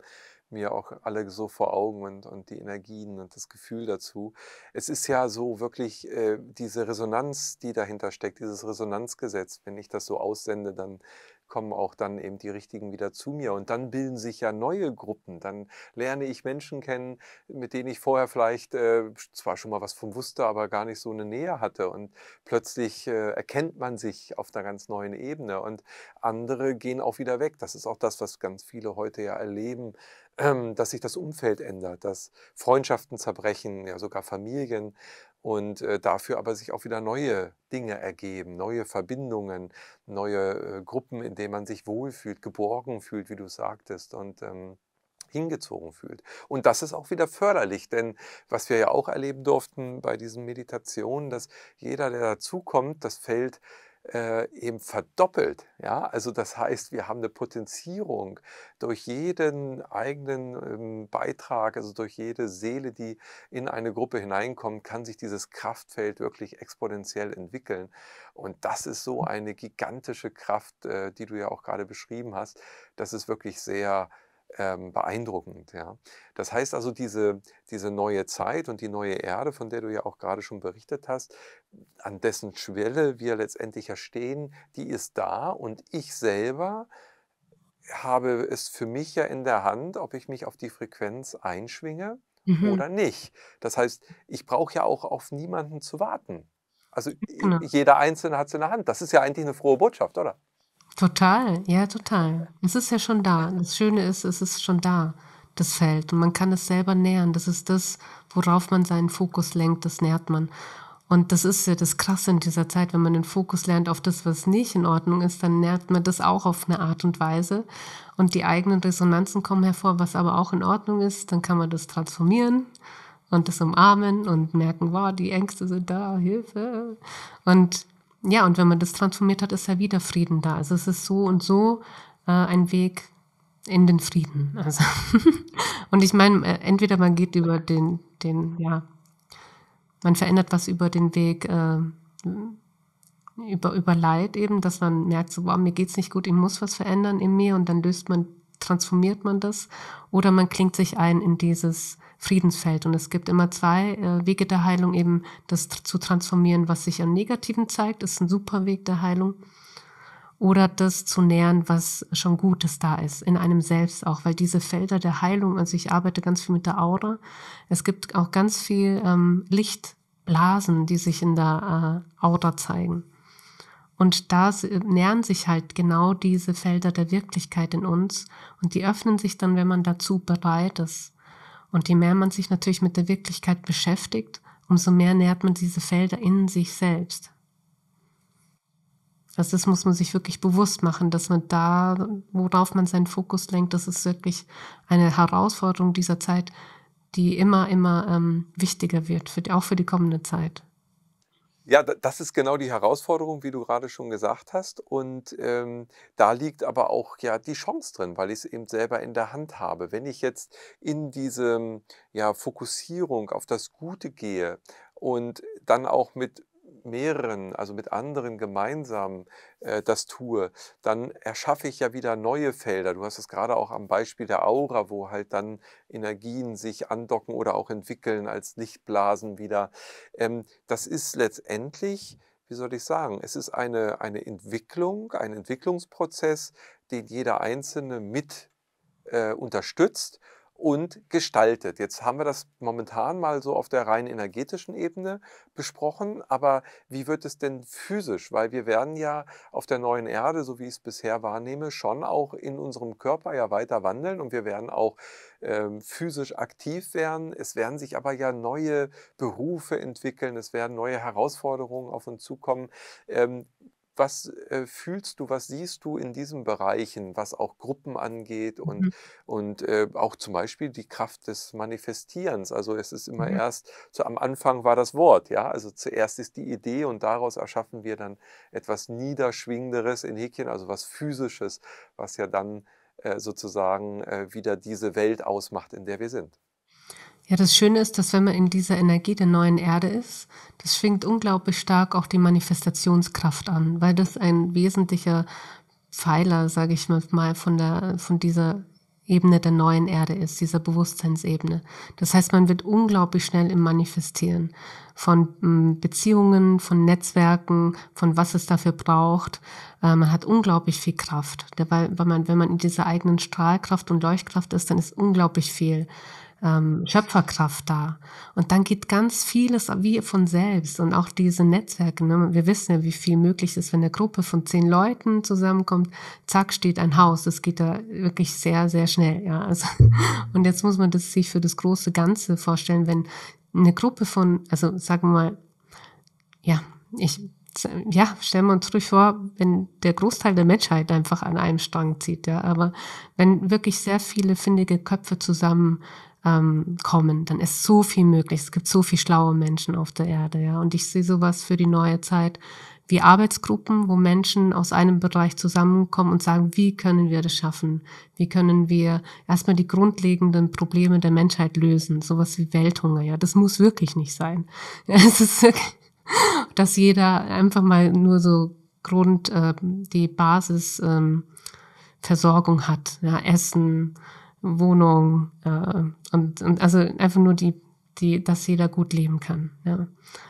mir auch alle so vor Augen und, und die Energien und das Gefühl dazu. Es ist ja so wirklich äh, diese Resonanz, die dahinter steckt, dieses Resonanzgesetz. Wenn ich das so aussende, dann kommen auch dann eben die richtigen wieder zu mir. Und dann bilden sich ja neue Gruppen. Dann lerne ich Menschen kennen, mit denen ich vorher vielleicht äh, zwar schon mal was von wusste, aber gar nicht so eine Nähe hatte. Und plötzlich äh, erkennt man sich auf einer ganz neuen Ebene. Und andere gehen auch wieder weg. Das ist auch das, was ganz viele heute ja erleben, <clears throat> dass sich das Umfeld ändert, dass Freundschaften zerbrechen, ja sogar Familien und äh, dafür aber sich auch wieder neue Dinge ergeben, neue Verbindungen, neue äh, Gruppen, in denen man sich wohlfühlt, geborgen fühlt, wie du sagtest. Und ähm, hingezogen fühlt. Und das ist auch wieder förderlich, denn was wir ja auch erleben durften bei diesen Meditationen, dass jeder, der dazukommt, das Feld äh, eben verdoppelt. Ja? Also das heißt, wir haben eine Potenzierung durch jeden eigenen ähm, Beitrag, also durch jede Seele, die in eine Gruppe hineinkommt, kann sich dieses Kraftfeld wirklich exponentiell entwickeln. Und das ist so mhm. eine gigantische Kraft, äh, die du ja auch gerade beschrieben hast. Das ist wirklich sehr, äh, ähm, beeindruckend. Ja? Das heißt also, diese, diese neue Zeit und die neue Erde, von der du ja auch gerade schon berichtet hast, an dessen Schwelle wir letztendlich ja stehen, die ist da und ich selber habe es für mich ja in der Hand, ob ich mich auf die Frequenz einschwinge mhm. oder nicht. Das heißt, ich brauche ja auch auf niemanden zu warten. Also genau. jeder Einzelne hat es in der Hand. Das ist ja eigentlich eine frohe Botschaft, oder? Total, ja, total. Es ist ja schon da. Das Schöne ist, es ist schon da, das Feld. Und man kann es selber nähern. Das ist das, worauf man seinen Fokus lenkt, das nährt man. Und das ist ja das Krasse in dieser Zeit, wenn man den Fokus lernt auf das, was nicht in Ordnung ist, dann nährt man das auch auf eine Art und Weise. Und die eigenen Resonanzen kommen hervor, was aber auch in Ordnung ist, dann kann man das transformieren und das umarmen und merken, wow, die Ängste sind da, Hilfe. Und ja, und wenn man das transformiert hat, ist ja wieder Frieden da. Also es ist so und so äh, ein Weg in den Frieden. <laughs> Also und ich meine, äh, entweder man geht über den, den, ja, man verändert was über den Weg äh, über, über Leid eben, dass man merkt, so, wow, mir geht's nicht gut, ich muss was verändern in mir und dann löst man, transformiert man das oder man klingt sich ein in dieses Friedensfeld. Und es gibt immer zwei äh, Wege der Heilung, eben das zu transformieren, was sich an Negativen zeigt, ist ein super Weg der Heilung. Oder das zu nähern, was schon Gutes da ist, in einem selbst auch, weil diese Felder der Heilung, also ich arbeite ganz viel mit der Aura, es gibt auch ganz viel ähm, Lichtblasen, die sich in der äh, Aura zeigen. Und da nähern sich halt genau diese Felder der Wirklichkeit in uns und die öffnen sich dann, wenn man dazu bereit ist. Und je mehr man sich natürlich mit der Wirklichkeit beschäftigt, umso mehr nähert man diese Felder in sich selbst. Also das muss man sich wirklich bewusst machen, dass man da, worauf man seinen Fokus lenkt, das ist wirklich eine Herausforderung dieser Zeit, die immer, immer ähm, wichtiger wird, für die, auch für die kommende Zeit. Ja, das ist genau die Herausforderung, wie du gerade schon gesagt hast. Und ähm, da liegt aber auch ja die Chance drin, weil ich es eben selber in der Hand habe. Wenn ich jetzt in diese ja, Fokussierung auf das Gute gehe und dann auch mit mehreren, also mit anderen gemeinsam äh, das tue, dann erschaffe ich ja wieder neue Felder. Du hast es gerade auch am Beispiel der Aura, wo halt dann Energien sich andocken oder auch entwickeln als Lichtblasen wieder. Ähm, das ist letztendlich wie soll ich sagen, es ist eine, eine Entwicklung, ein Entwicklungsprozess, den jeder Einzelne mit äh, unterstützt und gestaltet. Jetzt haben wir das momentan mal so auf der rein energetischen Ebene besprochen, aber wie wird es denn physisch? Weil wir werden ja auf der neuen Erde, so wie ich es bisher wahrnehme, schon auch in unserem Körper ja weiter wandeln und wir werden auch ähm, physisch aktiv werden. Es werden sich aber ja neue Berufe entwickeln, es werden neue Herausforderungen auf uns zukommen. Ähm, was äh, fühlst du, was siehst du in diesen Bereichen, was auch Gruppen angeht und, mhm. und äh, auch zum Beispiel die Kraft des Manifestierens. Also es ist immer mhm. erst, so am Anfang war das Wort, ja, also zuerst ist die Idee und daraus erschaffen wir dann etwas Niederschwingenderes in Häkchen, also was Physisches, was ja dann äh, sozusagen äh, wieder diese Welt ausmacht, in der wir sind. Ja, das Schöne ist, dass wenn man in dieser Energie der neuen Erde ist, das schwingt unglaublich stark auch die Manifestationskraft an, weil das ein wesentlicher Pfeiler, sage ich mal, von, der, von dieser Ebene der neuen Erde ist, dieser Bewusstseinsebene. Das heißt, man wird unglaublich schnell im Manifestieren von hm, Beziehungen, von Netzwerken, von was es dafür braucht. Äh, man hat unglaublich viel Kraft, weil man, wenn man in dieser eigenen Strahlkraft und Leuchtkraft ist, dann ist unglaublich viel ähm, Schöpferkraft da. Und dann geht ganz vieles wie von selbst und auch diese Netzwerke. Ne? Wir wissen ja, wie viel möglich ist, wenn eine Gruppe von zehn Leuten zusammenkommt, zack, steht ein Haus. Das geht da wirklich sehr, sehr schnell. Ja? Also, <laughs> und jetzt muss man das sich für das große Ganze vorstellen, wenn eine Gruppe von, also sagen wir mal, ja, ich ja, stellen wir uns ruhig vor, wenn der Großteil der Menschheit einfach an einem Strang zieht, ja. Aber wenn wirklich sehr viele findige Köpfe zusammen ähm, kommen, dann ist so viel möglich. Es gibt so viele schlaue Menschen auf der Erde, ja. Und ich sehe sowas für die neue Zeit wie Arbeitsgruppen, wo Menschen aus einem Bereich zusammenkommen und sagen, wie können wir das schaffen? Wie können wir erstmal die grundlegenden Probleme der Menschheit lösen? Sowas wie Welthunger, ja, das muss wirklich nicht sein. <laughs> es ist wirklich, dass jeder einfach mal nur so Grund, äh, die Basis ähm, Versorgung hat, ja, Essen, Wohnung äh, und, und also einfach nur die, die, dass jeder gut leben kann. Ja.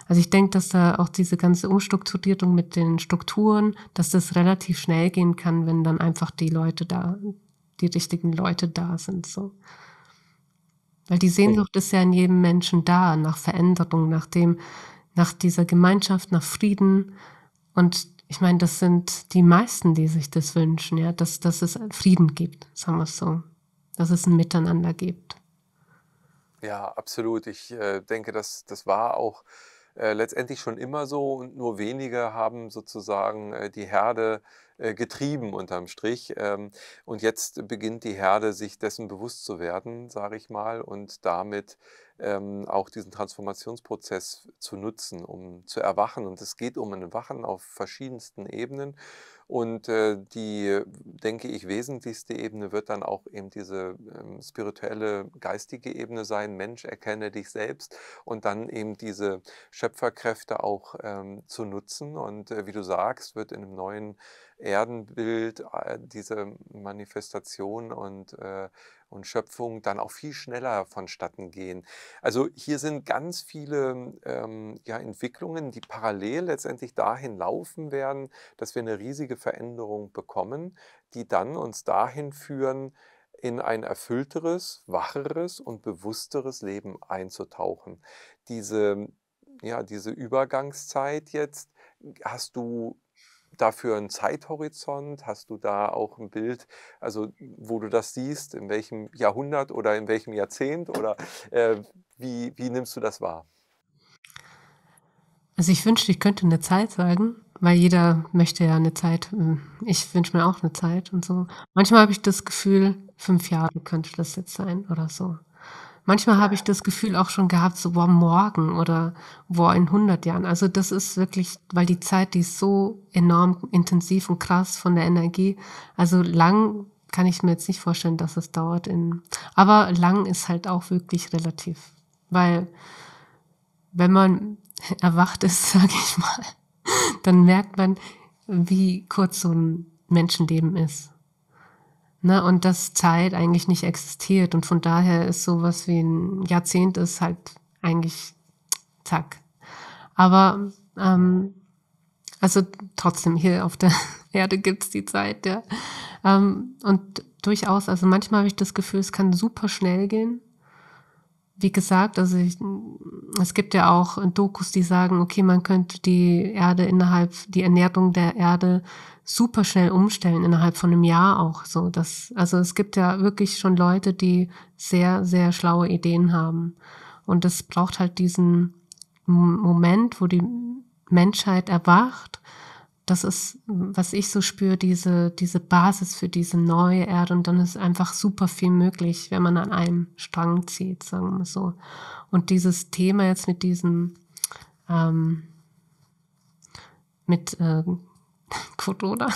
Also ich denke, dass da auch diese ganze Umstrukturierung mit den Strukturen, dass das relativ schnell gehen kann, wenn dann einfach die Leute da, die richtigen Leute da sind. So. Weil die Sehnsucht ist ja in jedem Menschen da, nach Veränderung, nach dem, nach dieser Gemeinschaft, nach Frieden. Und ich meine, das sind die meisten, die sich das wünschen, ja, dass, dass es Frieden gibt, sagen wir es so dass es ein Miteinander gibt. Ja, absolut. Ich äh, denke, das, das war auch äh, letztendlich schon immer so und nur wenige haben sozusagen äh, die Herde äh, getrieben unterm Strich. Ähm, und jetzt beginnt die Herde sich dessen bewusst zu werden, sage ich mal, und damit ähm, auch diesen Transformationsprozess zu nutzen, um zu erwachen. Und es geht um ein Wachen auf verschiedensten Ebenen. Und äh, die, denke ich, wesentlichste Ebene wird dann auch eben diese ähm, spirituelle, geistige Ebene sein. Mensch, erkenne dich selbst und dann eben diese Schöpferkräfte auch ähm, zu nutzen. Und äh, wie du sagst, wird in einem neuen Erdenbild äh, diese Manifestation und äh, und Schöpfung dann auch viel schneller vonstatten gehen. Also hier sind ganz viele ähm, ja, Entwicklungen, die parallel letztendlich dahin laufen werden, dass wir eine riesige Veränderung bekommen, die dann uns dahin führen, in ein erfüllteres, wacheres und bewussteres Leben einzutauchen. Diese, ja, diese Übergangszeit jetzt hast du dafür einen Zeithorizont? Hast du da auch ein Bild, also wo du das siehst, in welchem Jahrhundert oder in welchem Jahrzehnt? Oder äh, wie, wie nimmst du das wahr? Also ich wünschte, ich könnte eine Zeit sagen, weil jeder möchte ja eine Zeit. Ähm, ich wünsche mir auch eine Zeit und so. Manchmal habe ich das Gefühl, fünf Jahre könnte das jetzt sein oder so. Manchmal habe ich das Gefühl auch schon gehabt, so, boah, morgen oder boah, in 100 Jahren. Also das ist wirklich, weil die Zeit, die ist so enorm intensiv und krass von der Energie. Also lang kann ich mir jetzt nicht vorstellen, dass es dauert. In, aber lang ist halt auch wirklich relativ. Weil wenn man <laughs> erwacht ist, <laughs> sage ich mal, dann merkt man, wie kurz so ein Menschenleben ist. Ne? Und dass Zeit eigentlich nicht existiert. Und von daher ist sowas wie ein Jahrzehnt ist halt eigentlich zack. Aber ähm, also trotzdem hier auf der <laughs> Erde gibt's die Zeit, ja. Ähm, und durchaus, also manchmal habe ich das Gefühl, es kann super schnell gehen wie gesagt, also ich, es gibt ja auch Dokus, die sagen, okay, man könnte die Erde innerhalb, die Ernährung der Erde super schnell umstellen, innerhalb von einem Jahr auch so. Dass, also es gibt ja wirklich schon Leute, die sehr, sehr schlaue Ideen haben. Und es braucht halt diesen Moment, wo die Menschheit erwacht das ist, was ich so spüre, diese, diese Basis für diese neue Erde. Und dann ist einfach super viel möglich, wenn man an einem Strang zieht, sagen wir so. Und dieses Thema jetzt mit diesem, ähm, mit äh, <laughs> Corona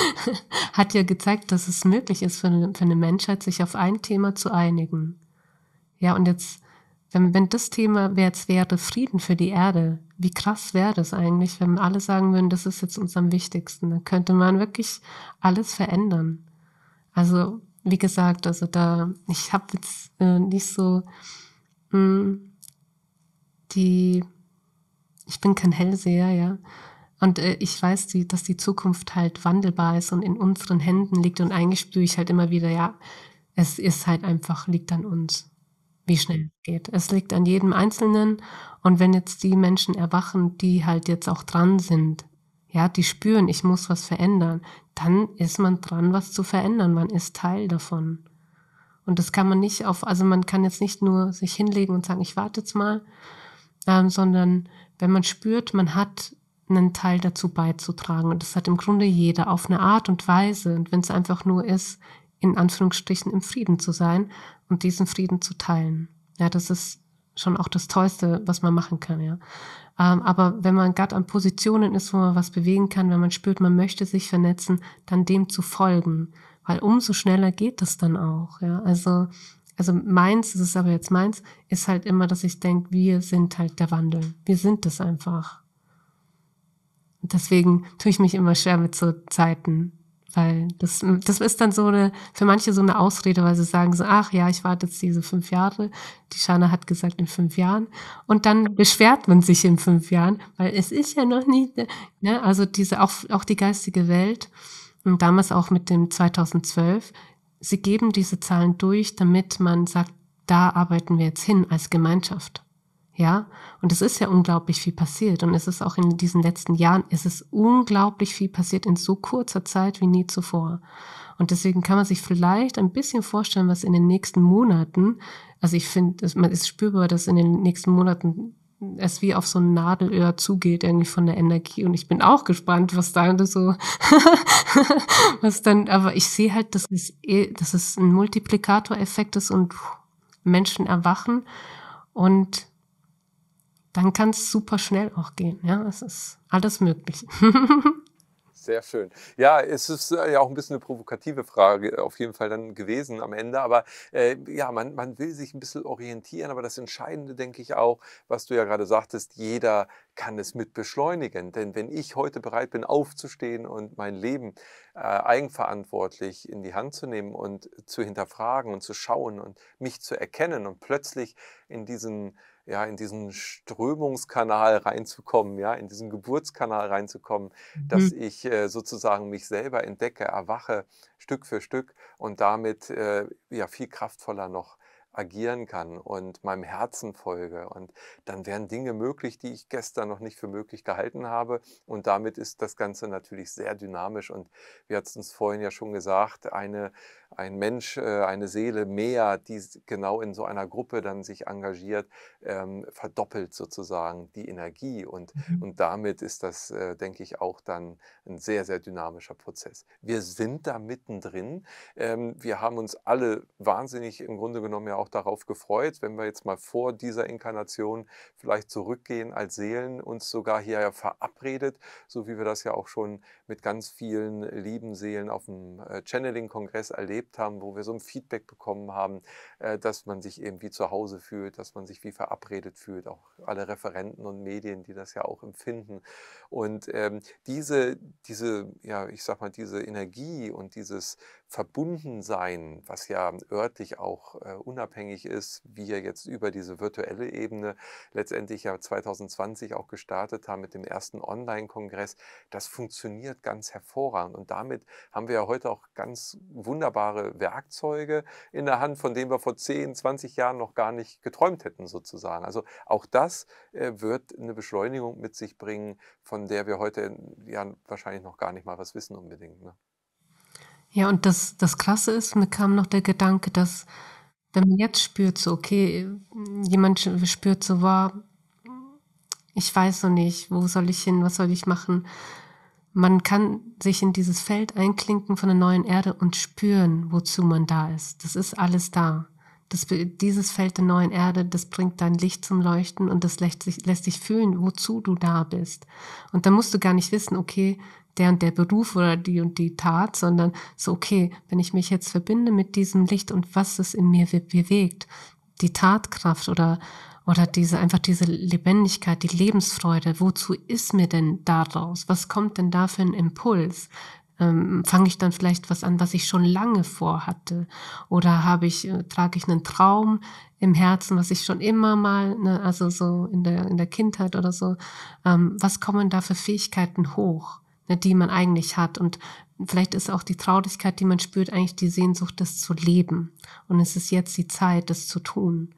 <laughs> hat ja gezeigt, dass es möglich ist, für eine, für eine Menschheit sich auf ein Thema zu einigen. Ja, und jetzt wenn, wenn das Thema wäre, jetzt wäre, Frieden für die Erde, wie krass wäre das eigentlich, wenn alle sagen würden, das ist jetzt uns am wichtigsten. Dann könnte man wirklich alles verändern. Also, wie gesagt, also da, ich habe jetzt äh, nicht so mh, hm, die, ich bin kein Hellseher, ja. Und äh, ich weiß, die, dass die Zukunft halt wandelbar ist und in unseren Händen liegt. Und eigentlich spüre ich halt immer wieder, ja, es ist halt einfach, liegt an uns wie schnell es geht. Es liegt an jedem Einzelnen. Und wenn jetzt die Menschen erwachen, die halt jetzt auch dran sind, ja, die spüren, ich muss was verändern, dann ist man dran, was zu verändern. Man ist Teil davon. Und das kann man nicht auf, also man kann jetzt nicht nur sich hinlegen und sagen, ich warte jetzt mal, ähm, sondern wenn man spürt, man hat einen Teil dazu beizutragen. Und das hat im Grunde jeder auf eine Art und Weise. Und wenn es einfach nur ist, in Anführungsstrichen im Frieden zu sein und diesen Frieden zu teilen. Ja, das ist schon auch das Tollste, was man machen kann, ja. Ähm, aber wenn man gerade an Positionen ist, wo man was bewegen kann, wenn man spürt, man möchte sich vernetzen, dann dem zu folgen. Weil umso schneller geht das dann auch, ja. Also, also meins, das ist aber jetzt meins, ist halt immer, dass ich denke, wir sind halt der Wandel. Wir sind das einfach. Deswegen tue ich mich immer schwer mit so Zeiten, weil das, das ist dann so eine, für manche so eine Ausrede, weil sie sagen so, ach ja, ich warte jetzt diese fünf Jahre. Die Schana hat gesagt in fünf Jahren. Und dann beschwert man sich in fünf Jahren, weil es ist ja noch nicht, ne? Also diese, auch, auch die geistige Welt und damals auch mit dem 2012. Sie geben diese Zahlen durch, damit man sagt, da arbeiten wir jetzt hin als Gemeinschaft. Ja, und es ist ja unglaublich viel passiert. Und es ist auch in diesen letzten Jahren, es ist unglaublich viel passiert in so kurzer Zeit wie nie zuvor. Und deswegen kann man sich vielleicht ein bisschen vorstellen, was in den nächsten Monaten, also ich finde, man ist spürbar, dass in den nächsten Monaten es wie auf so ein Nadelöhr zugeht, irgendwie von der Energie. Und ich bin auch gespannt, was da so, <laughs> was dann, aber ich sehe halt, dass es, e, dass es ein Multiplikatoreffekt ist und Menschen erwachen und dann kann es super schnell auch gehen. Ja, es ist alles möglich. <laughs> Sehr schön. Ja, es ist äh, ja auch ein bisschen eine provokative Frage auf jeden Fall dann gewesen am Ende. Aber äh, ja, man, man will sich ein bisschen orientieren. Aber das Entscheidende, denke ich auch, was du ja gerade sagtest, jeder kann es mit beschleunigen. Denn wenn ich heute bereit bin, aufzustehen und mein Leben äh, eigenverantwortlich in die Hand zu nehmen und zu hinterfragen und zu schauen und mich zu erkennen und plötzlich in diesen ja, in diesen Strömungskanal reinzukommen, ja, in diesen Geburtskanal reinzukommen, mhm. dass ich äh, sozusagen mich selber entdecke, erwache Stück für Stück und damit äh, ja viel kraftvoller noch agieren kann und meinem Herzen folge. Und dann wären Dinge möglich, die ich gestern noch nicht für möglich gehalten habe. Und damit ist das Ganze natürlich sehr dynamisch. Und wir hatten es vorhin ja schon gesagt, eine, ein Mensch, äh, eine Seele mehr, die genau in so einer Gruppe dann sich engagiert, ähm, verdoppelt sozusagen die Energie. Und, mhm. und damit ist das, äh, denke ich, auch dann ein sehr, sehr dynamischer Prozess. Wir sind da mittendrin. Ähm, wir haben uns alle wahnsinnig im Grunde genommen ja auch darauf gefreut, wenn wir jetzt mal vor dieser Inkarnation vielleicht zurückgehen als Seelen, uns sogar hier ja verabredet, so wie wir das ja auch schon mit ganz vielen lieben Seelen auf dem äh, Channeling-Kongress erlebt erlebt haben, wo wir so ein Feedback bekommen haben, äh, dass man sich eben wie zu Hause fühlt, dass man sich wie verabredet fühlt, auch alle Referenten und Medien, die das ja auch empfinden. Und ähm, diese, diese, ja, ich sag mal, diese Energie und dieses verbunden sein, was ja örtlich auch äh, unabhängig ist, wir jetzt über diese virtuelle Ebene letztendlich ja 2020 auch gestartet haben mit dem ersten Online-Kongress, das funktioniert ganz hervorragend. Und damit haben wir ja heute auch ganz wunderbare Werkzeuge in der Hand, von denen wir vor 10, 20 Jahren noch gar nicht geträumt hätten sozusagen. Also auch das äh, wird eine Beschleunigung mit sich bringen, von der wir heute ja wahrscheinlich noch gar nicht mal was wissen unbedingt. Ne? Ja, und das, das Krasse ist, mir kam noch der Gedanke, dass wenn man jetzt spürt, so, okay, jemand spürt so, war, ich weiß noch nicht, wo soll ich hin, was soll ich machen. Man kann sich in dieses Feld einklinken von der neuen Erde und spüren, wozu man da ist. Das ist alles da. Das, dieses Feld der neuen Erde, das bringt dein Licht zum Leuchten und das lässt sich, lässt sich fühlen, wozu du da bist. Und da musst du gar nicht wissen, okay, der und der Beruf oder die und die Tat, sondern so, okay, wenn ich mich jetzt verbinde mit diesem Licht und was es in mir bewegt, die Tatkraft oder oder diese einfach diese Lebendigkeit, die Lebensfreude. Wozu ist mir denn daraus? Was kommt denn da für ein Impuls? Ähm, Fange ich dann vielleicht was an, was ich schon lange vorhatte? Oder habe ich äh, trage ich einen Traum im Herzen, was ich schon immer mal, ne, also so in der in der Kindheit oder so? Ähm, was kommen da für Fähigkeiten hoch? ne, die man eigentlich hat. Und vielleicht ist auch die Traurigkeit, die man spürt, eigentlich die Sehnsucht, das zu leben. Und es ist jetzt die Zeit, das zu tun.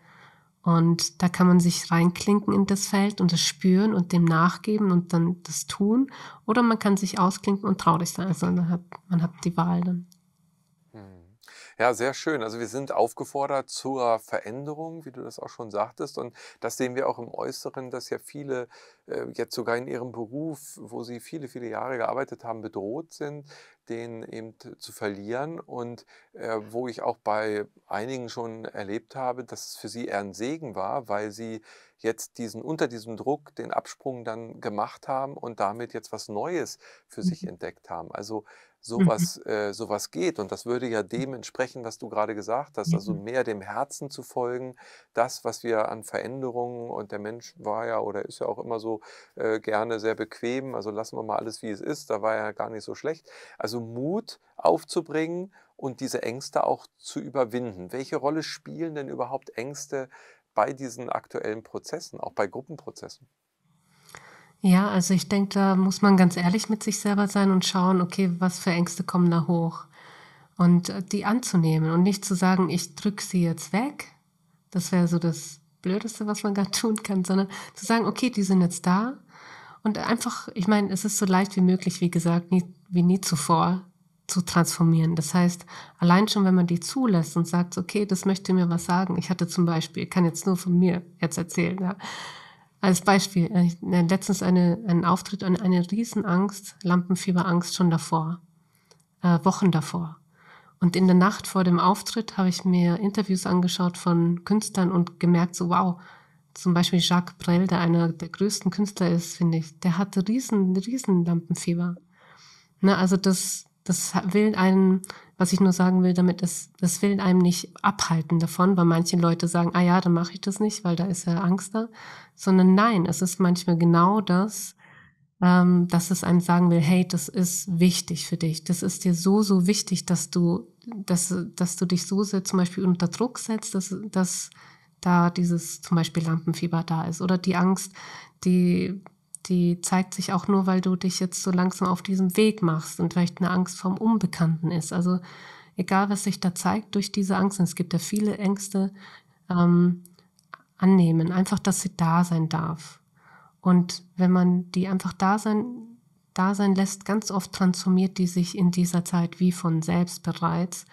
Und da kann man sich reinklinken in das Feld und das spüren und dem nachgeben und dann das tun. Oder man kann sich ausklinken und traurig sein. Also man hat, man hat die Wahl dann. Hm. Ja, sehr schön. Also wir sind aufgefordert zur Veränderung, wie du das auch schon sagtest. Und das sehen wir auch im Äußeren, dass ja viele äh, jetzt sogar in ihrem Beruf, wo sie viele, viele Jahre gearbeitet haben, bedroht sind, den eben zu verlieren. Und äh, wo ich auch bei einigen schon erlebt habe, dass es für sie eher ein Segen war, weil sie jetzt diesen, unter diesem Druck den Absprung dann gemacht haben und damit jetzt was Neues für sich mhm. entdeckt haben. Also mhm. sowas, äh, sowas geht. Und das würde ja dem entsprechen, was du gerade gesagt hast. Also mhm. mehr dem Herzen zu folgen, das, was wir an Veränderungen und der Mensch war ja oder ist ja auch immer so äh, gerne sehr bequem, also lassen wir mal alles, wie es ist, da war ja gar nicht so schlecht. Also Mut aufzubringen und diese Ängste auch zu überwinden. Welche Rolle spielen denn überhaupt Ängste bei diesen aktuellen Prozessen, auch bei Gruppenprozessen? Ja, also ich denke, da muss man ganz ehrlich mit sich selber sein und schauen, okay, was für Ängste kommen da hoch und äh, die anzunehmen und nicht zu sagen, ich drücke sie jetzt weg. Das wäre so das Blödeste, was man gerade <laughs> tun kann, sondern zu sagen, okay, die sind jetzt da und einfach, ich meine, es ist so leicht wie möglich, wie gesagt, nie, wie nie zuvor zu transformieren. Das heißt, allein schon, wenn man die zulässt und sagt, okay, das möchte mir was sagen. Ich hatte zum Beispiel, kann jetzt nur von mir jetzt erzählen, ja. Als Beispiel, äh, ich, äh, letztens eine, einen Auftritt und eine Riesenangst, Lampenfieberangst schon davor, äh, Wochen davor. Und in der Nacht vor dem Auftritt habe ich mir Interviews angeschaut von Künstlern und gemerkt, so wow, zum Beispiel Jacques Brel, der einer der größten Künstler ist, finde ich, der hatte riesen, riesen Lampenfieber. Na, ne, also das, das will einen, was ich nur sagen will damit, ist, das will einem nicht abhalten davon, weil manche Leute sagen, ah ja, dann mache ich das nicht, weil da ist ja Angst da. Sondern nein, es ist manchmal genau das, ähm, dass es einem sagen will, hey, das ist wichtig für dich. Das ist dir so, so wichtig, dass du, dass, dass du dich so sehr zum Beispiel unter Druck setzt, dass, dass da dieses zum Beispiel Lampenfieber da ist. Oder die Angst, die, die zeigt sich auch nur, weil du dich jetzt so langsam auf diesem Weg machst und vielleicht eine Angst vom Unbekannten ist. Also egal, was sich da zeigt durch diese Angst, es gibt ja viele Ängste, ähm, annehmen, einfach, dass sie da sein darf. Und wenn man die einfach da sein, da sein lässt, ganz oft transformiert die sich in dieser Zeit wie von selbst bereits.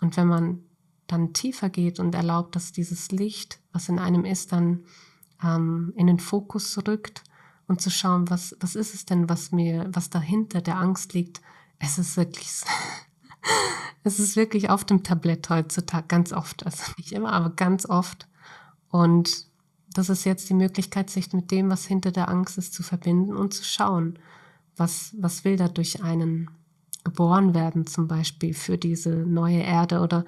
Und wenn man dann tiefer geht und erlaubt, dass dieses Licht, was in einem ist, dann ähm, in den Fokus rückt und zu schauen, was, was ist es denn, was mir, was dahinter der Angst liegt, es ist wirklich, <laughs> es ist wirklich auf dem Tablett heutzutage, ganz oft, also nicht immer, aber ganz oft. Und das ist jetzt die Möglichkeit, sich mit dem, was hinter der Angst ist, zu verbinden und zu schauen, was, was will da durch einen geboren werden, zum Beispiel für diese neue Erde oder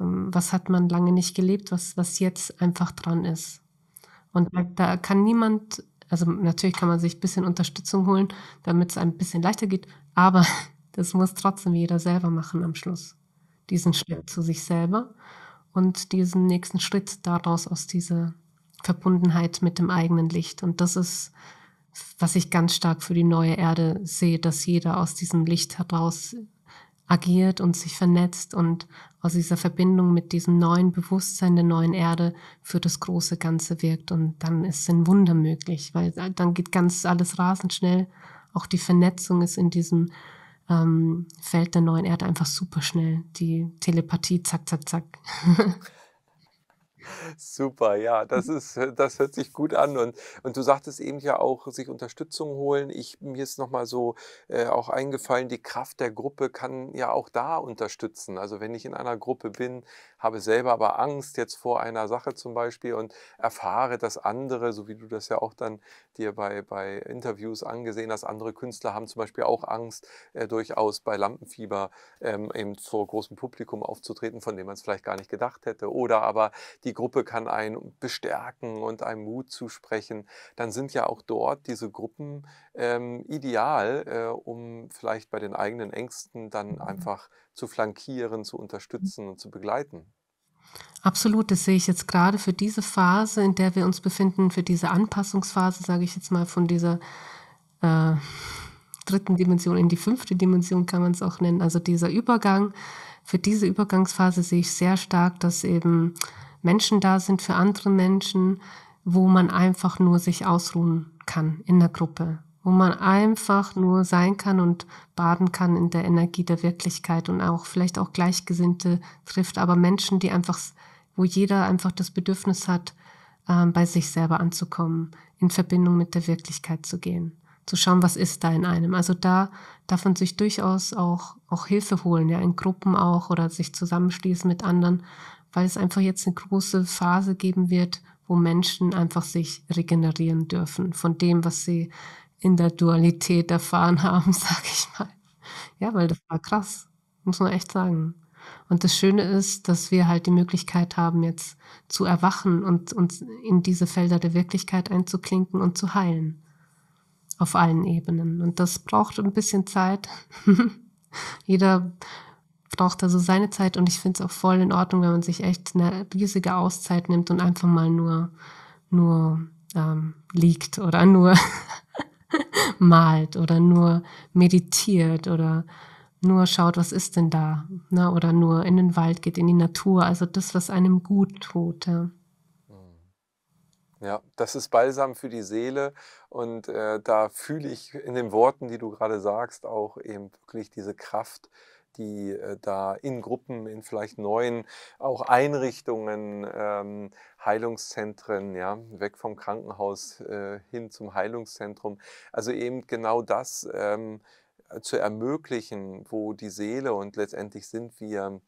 ähm, was hat man lange nicht gelebt, was, was jetzt einfach dran ist. Und da, da kann niemand, also natürlich kann man sich ein bisschen Unterstützung holen, damit es ein bisschen leichter geht, aber <laughs> das muss trotzdem jeder selber machen am Schluss. Diesen Schritt zu sich selber und diesen nächsten Schritt daraus aus dieser Verbundenheit mit dem eigenen Licht. Und das ist, was ich ganz stark für die neue Erde sehe, dass jeder aus diesem Licht heraus agiert und sich vernetzt und aus dieser Verbindung mit diesem neuen Bewusstsein der neuen Erde für das große Ganze wirkt. Und dann ist ein Wunder möglich, weil dann geht ganz alles rasend schnell. Auch die Vernetzung ist in diesem ähm, Feld der neuen Erde einfach super schnell. Die Telepathie, zack, zack, zack. <laughs> Super, ja, das mhm. ist, äh, das hört sich gut an. Und, und du sagtest eben ja auch, sich Unterstützung holen. Ich, mir ist nochmal so äh, auch eingefallen, die Kraft der Gruppe kann ja auch da unterstützen. Also wenn ich in einer Gruppe bin, habe selber aber Angst jetzt vor einer Sache zum Beispiel und erfahre, dass andere, so wie du das ja auch dann dir bei, bei Interviews angesehen hast, andere Künstler haben zum Beispiel auch Angst, äh, durchaus bei Lampenfieber ähm, eben vor großem Publikum aufzutreten, von dem man es vielleicht gar nicht gedacht hätte. Oder aber die Gruppe kann einen bestärken und einem Mut zusprechen, dann sind ja auch dort diese Gruppen ähm, ideal, äh, um vielleicht bei den eigenen Ängsten dann einfach zu flankieren, zu unterstützen und zu begleiten. Absolut, das sehe ich jetzt gerade für diese Phase, in der wir uns befinden, für diese Anpassungsphase, sage ich jetzt mal, von dieser äh, dritten Dimension in die fünfte Dimension kann man es auch nennen. Also dieser Übergang, für diese Übergangsphase sehe ich sehr stark, dass eben Menschen da sind für andere Menschen, wo man einfach nur sich ausruhen kann in der Gruppe, wo man einfach nur sein kann und baden kann in der Energie der Wirklichkeit und auch vielleicht auch Gleichgesinnte trifft, aber Menschen, die einfach, wo jeder einfach das Bedürfnis hat, äh, bei sich selber anzukommen, in Verbindung mit der Wirklichkeit zu gehen zu schauen, was ist da in einem. Also da darf man sich durchaus auch, auch Hilfe holen, ja, in Gruppen auch oder sich zusammenschließen mit anderen, weil es einfach jetzt eine große Phase geben wird, wo Menschen einfach sich regenerieren dürfen von dem, was sie in der Dualität erfahren <laughs> haben, sag ich mal. Ja, weil das war krass, muss man echt sagen. Und das Schöne ist, dass wir halt die Möglichkeit haben, jetzt zu erwachen und uns in diese Felder der Wirklichkeit einzuklinken und zu heilen. Auf allen Ebenen. Und das braucht ein bisschen Zeit. <laughs> Jeder braucht da so seine Zeit und ich finde es auch voll in Ordnung, wenn man sich echt eine riesige Auszeit nimmt und einfach mal nur, nur ähm, liegt oder nur <laughs> malt oder nur meditiert oder nur schaut, was ist denn da, ne? oder nur in den Wald geht, in die Natur, also das, was einem gut tut. Ja. Ja, das ist Balsam für die Seele und äh, da fühle ich in den Worten, die du gerade sagst, auch eben wirklich diese Kraft, die äh, da in Gruppen, in vielleicht neuen auch Einrichtungen, ähm, Heilungszentren, ja, weg vom Krankenhaus äh, hin zum Heilungszentrum, also eben genau das ähm, zu ermöglichen, wo die Seele und letztendlich sind wir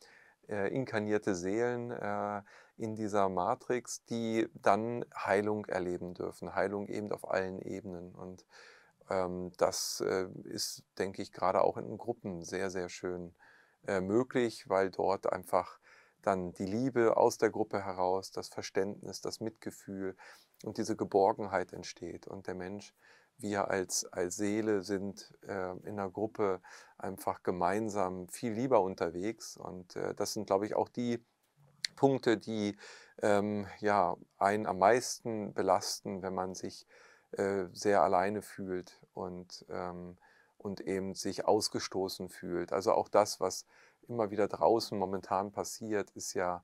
äh, inkarnierte Seelen äh, in dieser Matrix, die dann Heilung erleben dürfen. Heilung eben auf allen Ebenen. Und ähm, das äh, ist, denke ich, gerade auch in Gruppen sehr, sehr schön äh, möglich, weil dort einfach dann die Liebe aus der Gruppe heraus, das Verständnis, das Mitgefühl und diese Geborgenheit entsteht und der Mensch wir als, als Seele sind äh, in der Gruppe einfach gemeinsam viel lieber unterwegs. Und äh, das sind, glaube ich, auch die Punkte, die ähm, ja, einen am meisten belasten, wenn man sich äh, sehr alleine fühlt und, ähm, und eben sich ausgestoßen fühlt. Also auch das, was immer wieder draußen momentan passiert, ist ja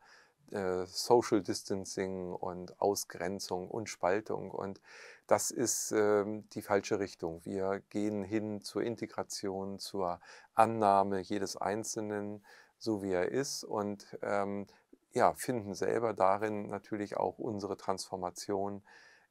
äh, Social Distancing und Ausgrenzung und Spaltung. Und das ist ähm, die falsche Richtung. Wir gehen hin zur Integration, zur Annahme jedes Einzelnen, so wie er ist, und ähm, ja, finden selber darin natürlich auch unsere Transformation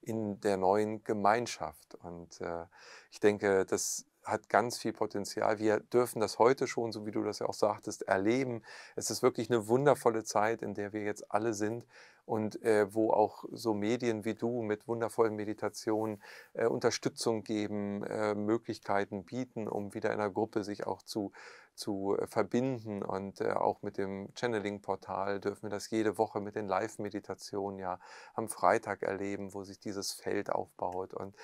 in der neuen Gemeinschaft. Und äh, ich denke, das hat ganz viel Potenzial. Wir dürfen das heute schon, so wie du das ja auch sagtest, erleben. Es ist wirklich eine wundervolle Zeit, in der wir jetzt alle sind und äh, wo auch so Medien wie du mit wundervollen Meditationen äh, Unterstützung geben, äh, Möglichkeiten bieten, um wieder in der Gruppe sich auch zu, zu äh, verbinden. Und äh, auch mit dem Channeling-Portal dürfen wir das jede Woche mit den Live-Meditationen ja am Freitag erleben, wo sich dieses Feld aufbaut und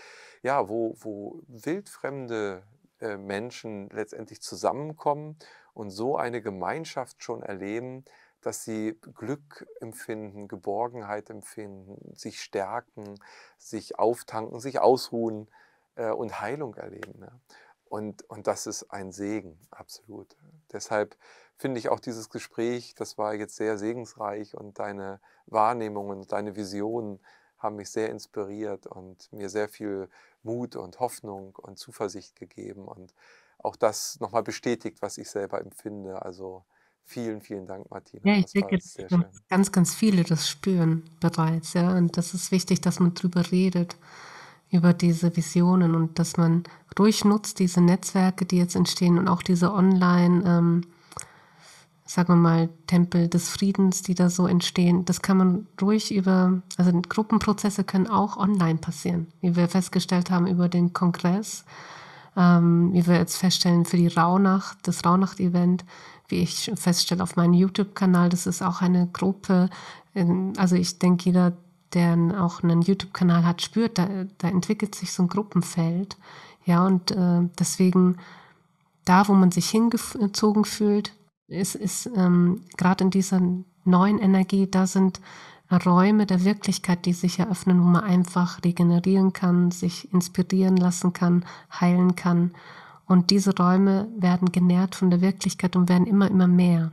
ja, wo, wo wildfremde äh, Menschen letztendlich zusammenkommen und so eine Gemeinschaft schon erleben, dass sie Glück empfinden, Geborgenheit empfinden, sich stärken, sich auftanken, sich ausruhen äh, und Heilung erleben. Ne? Und, und das ist ein Segen, absolut. Deshalb finde ich auch dieses Gespräch, das war jetzt sehr segensreich und deine Wahrnehmungen, deine Visionen haben mich sehr inspiriert und mir sehr viel Mut und Hoffnung und Zuversicht gegeben und auch das nochmal bestätigt, was ich selber empfinde. Also Vielen, vielen Dank, Martina. Ja, ich das denke, dass ganz, ganz viele das spüren bereits, ja. Und das ist wichtig, dass man drüber redet, über diese Visionen und dass man ruhig nutzt, diese Netzwerke, die jetzt entstehen und auch diese Online, ähm, sagen wir mal, Tempel des Friedens, die da so entstehen. Das kann man ruhig über, also Gruppenprozesse können auch online passieren, wie wir festgestellt haben über den Kongress. Ähm, wie wir jetzt feststellen, für die Rauhnacht, das Rauhnacht-Event, wie ich feststelle, auf meinem YouTube-Kanal. Das ist auch eine Gruppe. Ähm, also ich denke, jeder, der auch einen YouTube-Kanal hat, spürt, da, da, entwickelt sich so ein Gruppenfeld. Ja, und äh, deswegen da, wo man sich hingezogen fühlt, ist, ist ähm, gerade in dieser neuen Energie, da sind Räume der Wirklichkeit, die sich eröffnen, wo man einfach regenerieren kann, sich inspirieren lassen kann, heilen kann. Und diese Räume werden genährt von der Wirklichkeit und werden immer, immer mehr.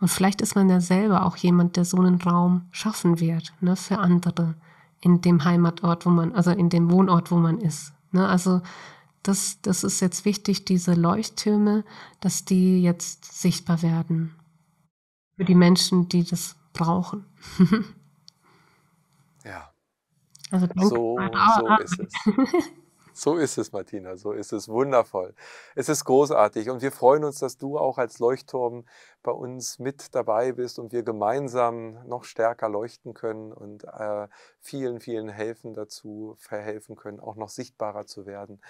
Und vielleicht ist man ja selber auch jemand, der so einen Raum schaffen wird, ne, für andere in dem Heimatort, wo man, also in dem Wohnort, wo man ist. Ne? Also das, das ist jetzt wichtig, diese Leuchttürme, dass die jetzt sichtbar werden. Für die Menschen, die das brauchen. <laughs> ja. Also danke. so, ah, ah, so ah. ist es. <laughs> So ist es, Martina, so ist es. Wundervoll. Es ist großartig und wir freuen uns, dass du auch als Leuchtturm bei uns mit dabei bist und wir gemeinsam noch stärker leuchten können und äh, vielen, vielen helfen dazu, verhelfen können, auch noch sichtbarer zu werden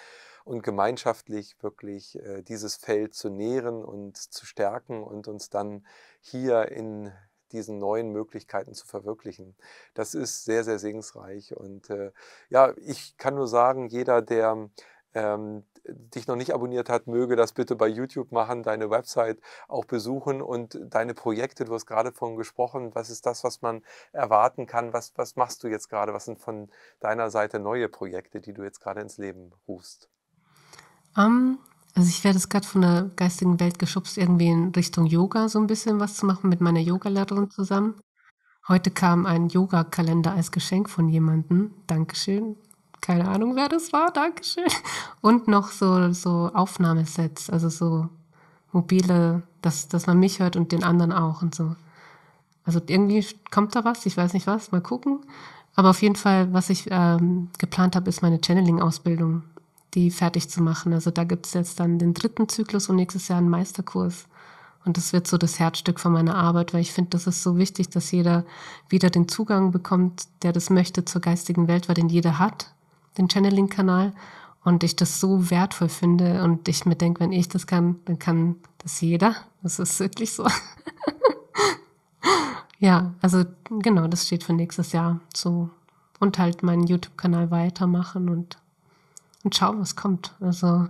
und gemeinschaftlich wirklich äh, dieses Feld zu nähren und zu stärken und uns dann hier in diesen neuen Möglichkeiten zu verwirklichen. Das ist sehr, sehr segensreich. Und äh, ja, ich kann nur sagen, jeder, der ähm, dich noch nicht abonniert hat, möge das bitte bei YouTube machen, deine Website auch besuchen und deine Projekte. Du hast gerade von gesprochen. Was ist das, was man erwarten kann? Was, was machst du jetzt gerade? Was sind von deiner Seite neue Projekte, die du jetzt gerade ins Leben rufst? Um, ähm, also ich werde es gerade von der geistigen Welt geschubst, irgendwie in Richtung Yoga so ein bisschen was zu machen mit meiner Yogalehrerin zusammen. Heute kam ein Yoga-Kalender als Geschenk von jemandem. Dankeschön. Keine Ahnung, wer das war. Dankeschön. Und noch so, so Aufnahmesets, also so mobile, dass, dass man mich hört und den anderen auch und so. Also irgendwie kommt da was, ich weiß nicht was, mal gucken. Aber auf jeden Fall, was ich ähm, geplant habe, ist meine Channeling-Ausbildung die fertig zu machen. Also da gibt es jetzt dann den dritten Zyklus und nächstes Jahr einen Meisterkurs. Und das wird so das Herzstück von meiner Arbeit, weil ich finde, das ist so wichtig, dass jeder wieder den Zugang bekommt, der das möchte zur geistigen Welt, weil den jeder hat, den Channeling-Kanal. Und ich das so wertvoll finde und ich mir denke, wenn ich das kann, dann kann das jeder. Das ist wirklich so. <laughs> ja, also genau, das steht für nächstes Jahr so. Und halt meinen YouTube-Kanal weitermachen und und schauen, was kommt. Also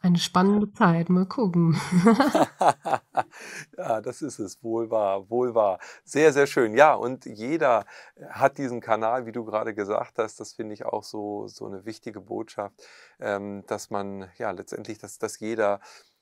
eine spannende Zeit, mal gucken. <laughs> ja, das ist es, wohl wahr, wohl wahr. Sehr, sehr schön. Ja, und jeder hat diesen Kanal, wie du gerade gesagt hast, das finde ich auch so, so eine wichtige Botschaft, ähm, dass man ja letztendlich, dass, dass jeder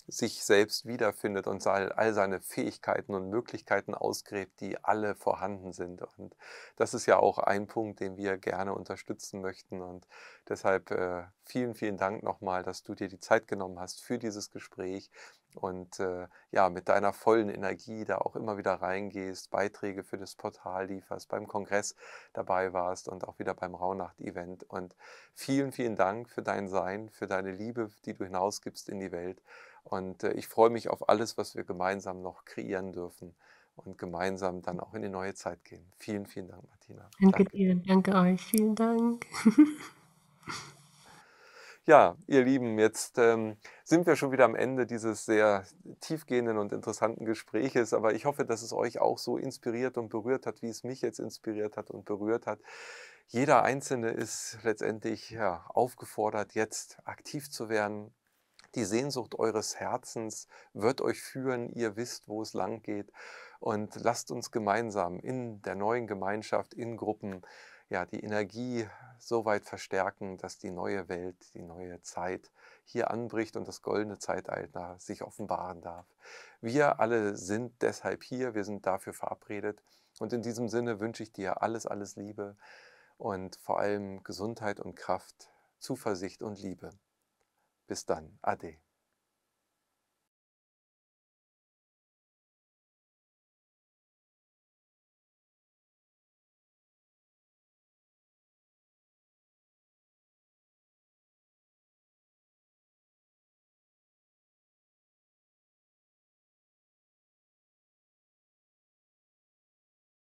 sich selbst wiederfindet und all seine Fähigkeiten und Möglichkeiten ausgräbt, die alle vorhanden sind. Und das ist ja auch ein Punkt, den wir gerne unterstützen möchten. Und deshalb äh, vielen, vielen Dank nochmal, dass du dir die Zeit genommen hast für dieses Gespräch und äh, ja, mit deiner vollen Energie da auch immer wieder reingehst, Beiträge für das Portal lieferst, beim Kongress dabei warst und auch wieder beim Rauhnacht-Event. Und vielen, vielen Dank für dein Sein, für deine Liebe, die du hinausgibst in die Welt. Und äh, ich freue mich auf alles, was wir gemeinsam noch kreieren dürfen und gemeinsam dann auch in die neue Zeit gehen. Vielen, vielen Dank, Martina. Danke, danke. dir, danke euch, vielen Dank. <laughs> Ja, ihr Lieben, jetzt ähm, sind wir schon wieder am Ende dieses sehr tiefgehenden und interessanten Gespräches, aber ich hoffe, dass es euch auch so inspiriert und berührt hat, wie es mich jetzt inspiriert hat und berührt hat. Jeder Einzelne ist letztendlich ja, aufgefordert, jetzt aktiv zu werden, die Sehnsucht eures Herzens wird euch führen, ihr wisst, wo es lang geht. Und lasst uns gemeinsam in der neuen Gemeinschaft, in Gruppen, ja, die Energie so weit verstärken, dass die neue Welt, die neue Zeit hier anbricht und das goldene Zeitalter sich offenbaren darf. Wir alle sind deshalb hier, wir sind dafür verabredet. Und in diesem Sinne wünsche ich dir alles, alles Liebe und vor allem Gesundheit und Kraft, Zuversicht und Liebe. Bis dann. Ade.